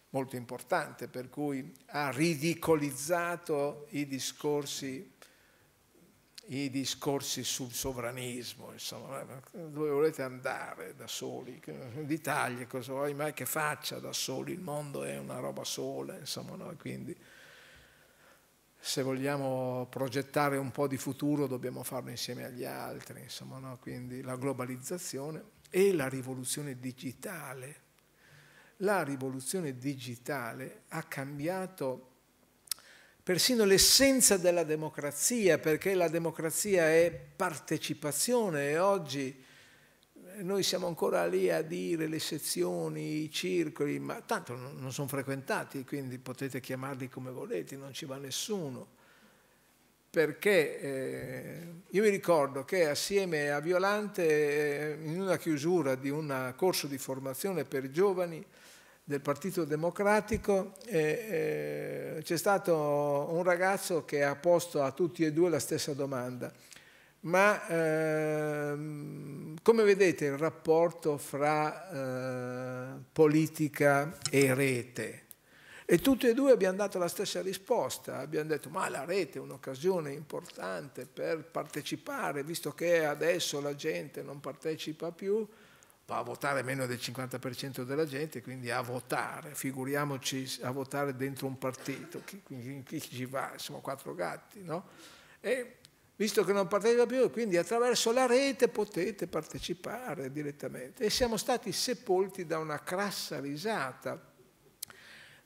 molto importante, per cui ha ridicolizzato i discorsi i discorsi sul sovranismo, insomma, dove volete andare da soli? L'Italia cosa vuoi mai che faccia da soli? Il mondo è una roba sola, insomma, noi quindi se vogliamo progettare un po' di futuro dobbiamo farlo insieme agli altri, insomma, no? quindi la globalizzazione e la rivoluzione digitale. La rivoluzione digitale ha cambiato persino l'essenza della democrazia, perché la democrazia è partecipazione e oggi eh, noi siamo ancora lì a dire le sezioni, i circoli, ma tanto non sono frequentati, quindi potete chiamarli come volete, non ci va nessuno. Perché eh, io mi ricordo che assieme a Violante, eh, in una chiusura di un corso di formazione per giovani, del Partito Democratico, eh, eh, c'è stato un ragazzo che ha posto a tutti e due la stessa domanda. Ma ehm, come vedete il rapporto fra eh, politica e rete? E tutti e due abbiamo dato la stessa risposta, abbiamo detto ma la rete è un'occasione importante per partecipare, visto che adesso la gente non partecipa più, va a votare meno del 50% della gente, quindi a votare, figuriamoci a votare dentro un partito, chi, chi, chi ci va? Siamo quattro gatti, no? E visto che non partecipa più, quindi attraverso la rete potete partecipare direttamente. E siamo stati sepolti da una crassa risata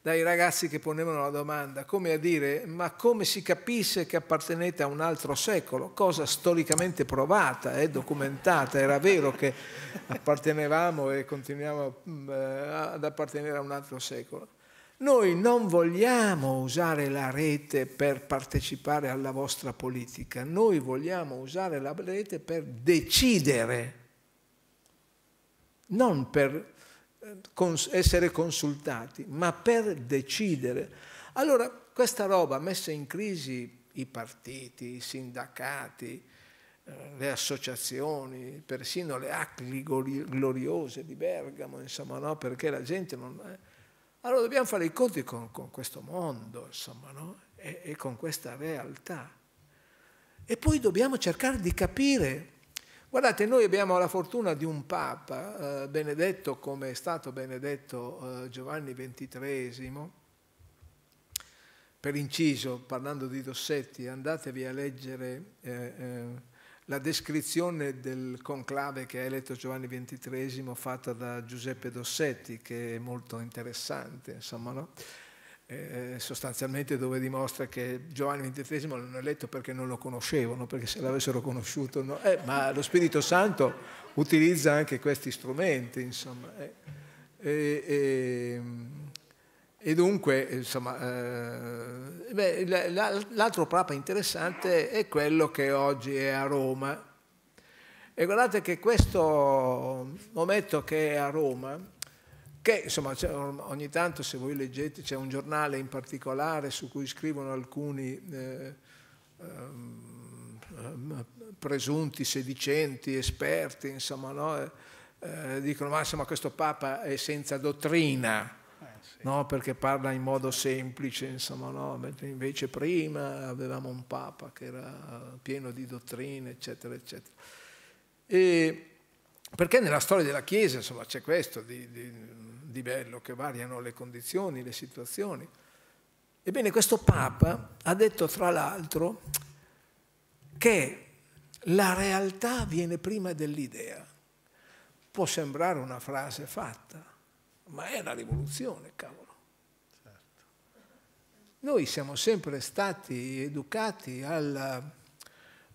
dai ragazzi che ponevano la domanda, come a dire, ma come si capisce che appartenete a un altro secolo? Cosa storicamente provata e eh, documentata, era vero che appartenevamo e continuiamo mm, eh, ad appartenere a un altro secolo. Noi non vogliamo usare la rete per partecipare alla vostra politica, noi vogliamo usare la rete per decidere, non per essere consultati, ma per decidere. Allora questa roba ha messo in crisi i partiti, i sindacati, eh, le associazioni, persino le ACLI gloriose di Bergamo, insomma, no? perché la gente non... È... Eh. Allora dobbiamo fare i conti con, con questo mondo, insomma, no? e, e con questa realtà. E poi dobbiamo cercare di capire Guardate, noi abbiamo la fortuna di un Papa eh, benedetto come è stato benedetto eh, Giovanni XXIII. Per inciso, parlando di Dossetti, andatevi a leggere eh, eh la descrizione del conclave che ha eletto Giovanni XXIII fatta da Giuseppe Dossetti, che è molto interessante, insomma, no? eh, sostanzialmente dove dimostra che Giovanni XXIII l'hanno letto perché non lo conoscevano, perché se l'avessero conosciuto no. eh, ma lo Spirito Santo utilizza anche questi strumenti, insomma. Eh. E, e dunque, insomma, eh, l'altro papa interessante è quello che oggi è a Roma. E guardate che questo momento che è a Roma che insomma ogni tanto se voi leggete c'è un giornale in particolare su cui scrivono alcuni eh, eh, presunti sedicenti, esperti, insomma, no? Eh, eh, dicono ma insomma questo Papa è senza dottrina, eh, no? perché parla in modo semplice, insomma, no? invece prima avevamo un Papa che era pieno di dottrine, eccetera, eccetera. E perché nella storia della Chiesa c'è questo, di, di di bello, che variano le condizioni, le situazioni. Ebbene, questo Papa ha detto tra l'altro che la realtà viene prima dell'idea. Può sembrare una frase fatta, ma è la rivoluzione, cavolo. Certo. Noi siamo sempre stati educati alla,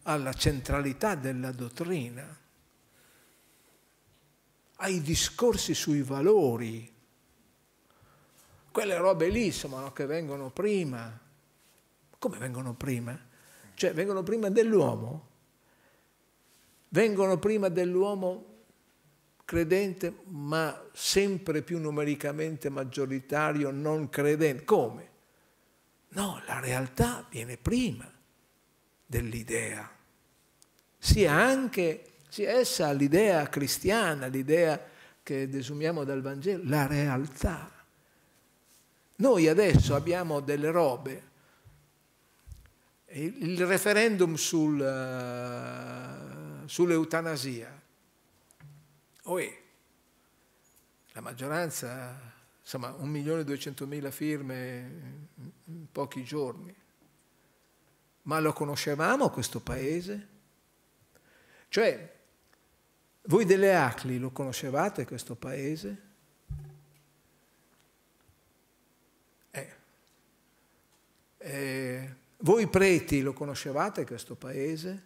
alla centralità della dottrina ai discorsi sui valori, quelle robe lì insomma, no, che vengono prima. Come vengono prima? Cioè vengono prima dell'uomo? Vengono prima dell'uomo credente ma sempre più numericamente maggioritario non credente. Come? No, la realtà viene prima dell'idea, sia anche sì, essa ha l'idea cristiana, l'idea che desumiamo dal Vangelo, la realtà. Noi adesso abbiamo delle robe. Il referendum sul, uh, sull'eutanasia. Oe, la maggioranza, insomma, 1.200.000 firme in pochi giorni. Ma lo conoscevamo questo paese? Cioè, voi delle Acli lo conoscevate questo paese? Eh. Eh. Voi preti lo conoscevate questo paese?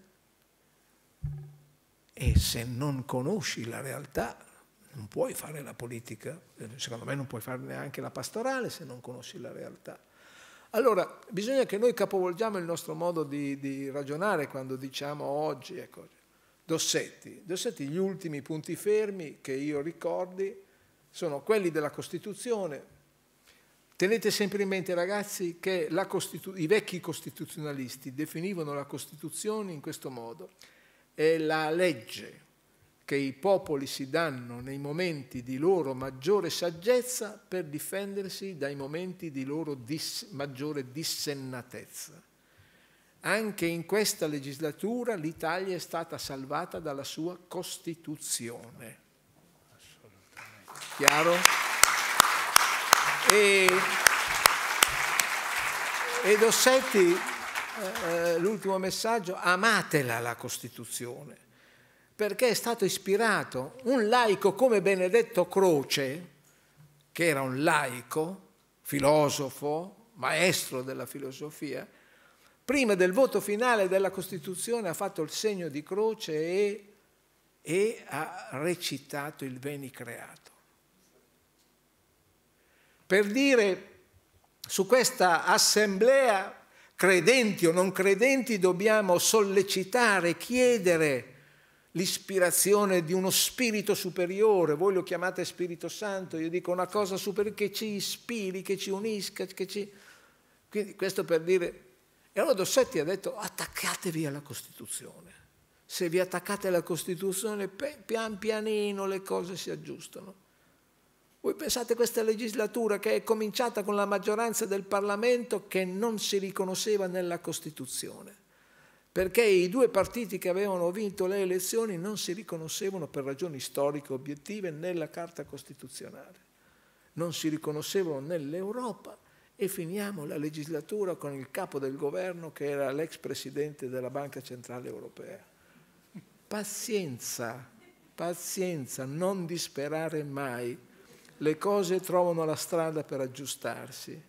E se non conosci la realtà, non puoi fare la politica, eh, secondo me non puoi fare neanche la pastorale se non conosci la realtà. Allora, bisogna che noi capovolgiamo il nostro modo di, di ragionare quando diciamo oggi, ecco, Dossetti. Dossetti, gli ultimi punti fermi che io ricordi sono quelli della Costituzione. Tenete sempre in mente, ragazzi, che i vecchi costituzionalisti definivano la Costituzione in questo modo. È la legge che i popoli si danno nei momenti di loro maggiore saggezza per difendersi dai momenti di loro dis maggiore dissennatezza. Anche in questa legislatura l'Italia è stata salvata dalla sua Costituzione. Chiaro? E, ed Ossetti, eh, eh, l'ultimo messaggio, amatela la Costituzione, perché è stato ispirato un laico come Benedetto Croce, che era un laico, filosofo, maestro della filosofia, prima del voto finale della Costituzione ha fatto il segno di croce e, e ha recitato il Veni Creato. Per dire su questa assemblea, credenti o non credenti, dobbiamo sollecitare, chiedere l'ispirazione di uno spirito superiore, voi lo chiamate Spirito Santo, io dico una cosa superiore che ci ispiri, che ci unisca, che ci... Quindi questo per dire e allora Dossetti ha detto attaccatevi alla Costituzione. Se vi attaccate alla Costituzione, pian pianino le cose si aggiustano. Voi pensate a questa legislatura che è cominciata con la maggioranza del Parlamento che non si riconosceva nella Costituzione, perché i due partiti che avevano vinto le elezioni non si riconoscevano per ragioni storiche obiettive nella Carta Costituzionale, non si riconoscevano nell'Europa e finiamo la legislatura con il capo del governo che era l'ex presidente della Banca Centrale Europea. Pazienza, pazienza, non disperare mai. Le cose trovano la strada per aggiustarsi.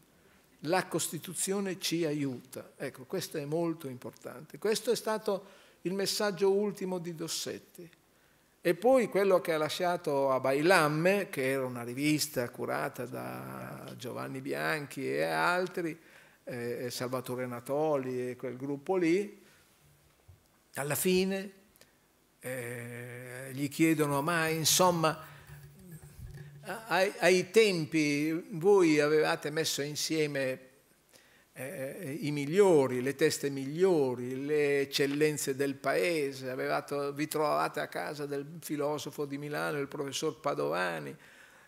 La Costituzione ci aiuta. Ecco, questo è molto importante. Questo è stato il messaggio ultimo di Dossetti. E poi quello che ha lasciato a Bailamme, che era una rivista curata da Giovanni Bianchi e altri, eh, Salvatore Natoli e quel gruppo lì, alla fine eh, gli chiedono, ma insomma, ai, ai tempi voi avevate messo insieme eh, i migliori, le teste migliori, le eccellenze del paese, Avevate, vi trovavate a casa del filosofo di Milano, il professor Padovani,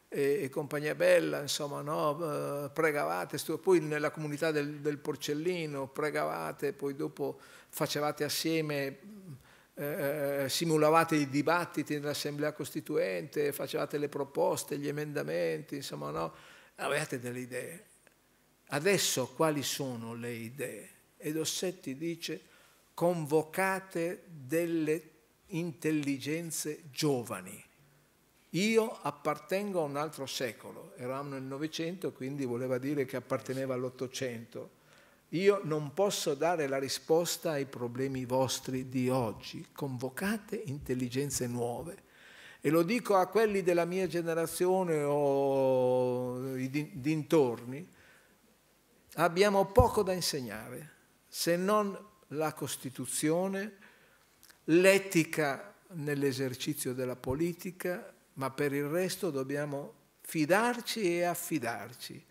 e, compagnia bella, insomma, no? Eh, pregavate, poi nella comunità del, del, porcellino pregavate, poi dopo facevate assieme, eh, eh, simulavate i dibattiti nell'assemblea costituente, facevate le proposte, gli emendamenti, insomma, no? avevate delle idee. Adesso quali sono le idee? Ed Ossetti dice convocate delle intelligenze giovani. Io appartengo a un altro secolo, eravamo nel Novecento, quindi voleva dire che apparteneva all'Ottocento. Io non posso dare la risposta ai problemi vostri di oggi. Convocate intelligenze nuove. E lo dico a quelli della mia generazione o dintorni, abbiamo poco da insegnare se non la Costituzione, l'etica nell'esercizio della politica, ma per il resto dobbiamo fidarci e affidarci.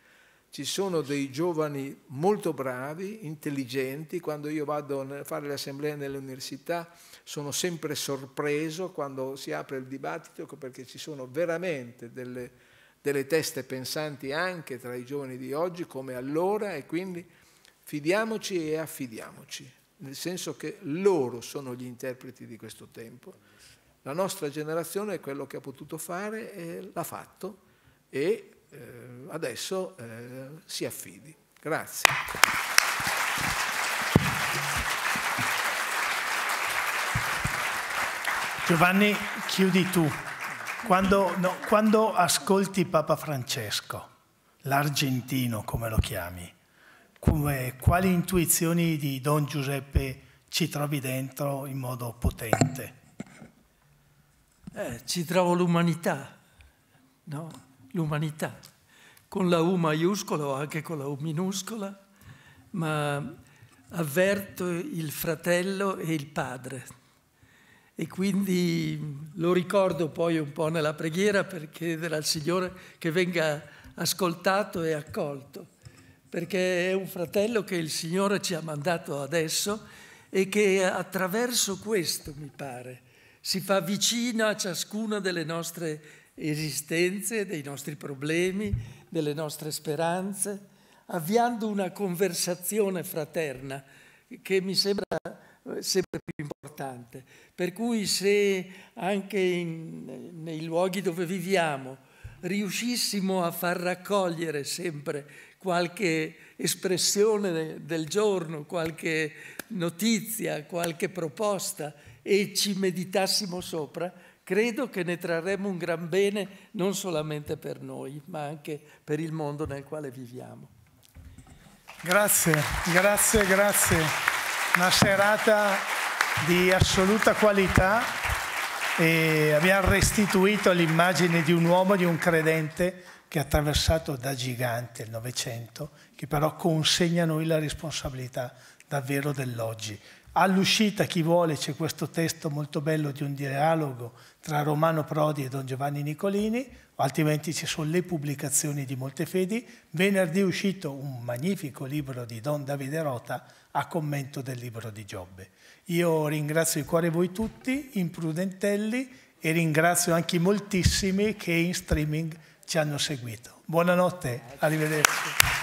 Ci sono dei giovani molto bravi, intelligenti, quando io vado a fare le assemblee nelle università sono sempre sorpreso quando si apre il dibattito perché ci sono veramente delle delle teste pensanti anche tra i giovani di oggi come allora e quindi fidiamoci e affidiamoci, nel senso che loro sono gli interpreti di questo tempo. La nostra generazione è quello che ha potuto fare e l'ha fatto e eh, adesso eh, si affidi. Grazie. Giovanni, chiudi tu. Quando, no, quando, ascolti Papa Francesco, l'argentino come lo chiami, come, quali intuizioni di Don Giuseppe ci trovi dentro in modo potente? Eh, ci trovo l'umanità, no? L'umanità, con la U maiuscola o anche con la U minuscola, ma avverto il fratello e il padre e quindi lo ricordo poi un po' nella preghiera per chiedere al Signore che venga ascoltato e accolto, perché è un fratello che il Signore ci ha mandato adesso e che attraverso questo, mi pare, si fa vicino a ciascuna delle nostre esistenze, dei nostri problemi, delle nostre speranze, avviando una conversazione fraterna che mi sembra eh, sempre più importante. Per cui se anche in, nei luoghi dove viviamo riuscissimo a far raccogliere sempre qualche espressione del giorno, qualche notizia, qualche proposta e ci meditassimo sopra, credo che ne trarremo un gran bene non solamente per noi, ma anche per il mondo nel quale viviamo. Grazie, grazie, grazie una serata di assoluta qualità e abbiamo restituito l'immagine di un uomo, di un credente che ha attraversato da gigante il Novecento, che però consegna a noi la responsabilità davvero dell'oggi. All'uscita, chi vuole, c'è questo testo molto bello di un dialogo tra Romano Prodi e Don Giovanni Nicolini, altrimenti ci sono le pubblicazioni di Molte Fedi. Venerdì è uscito un magnifico libro di Don Davide Rota, a commento del libro di Giobbe. Io ringrazio di cuore voi tutti, imprudentelli, e ringrazio anche moltissimi che in streaming ci hanno seguito. Buonanotte, arrivederci.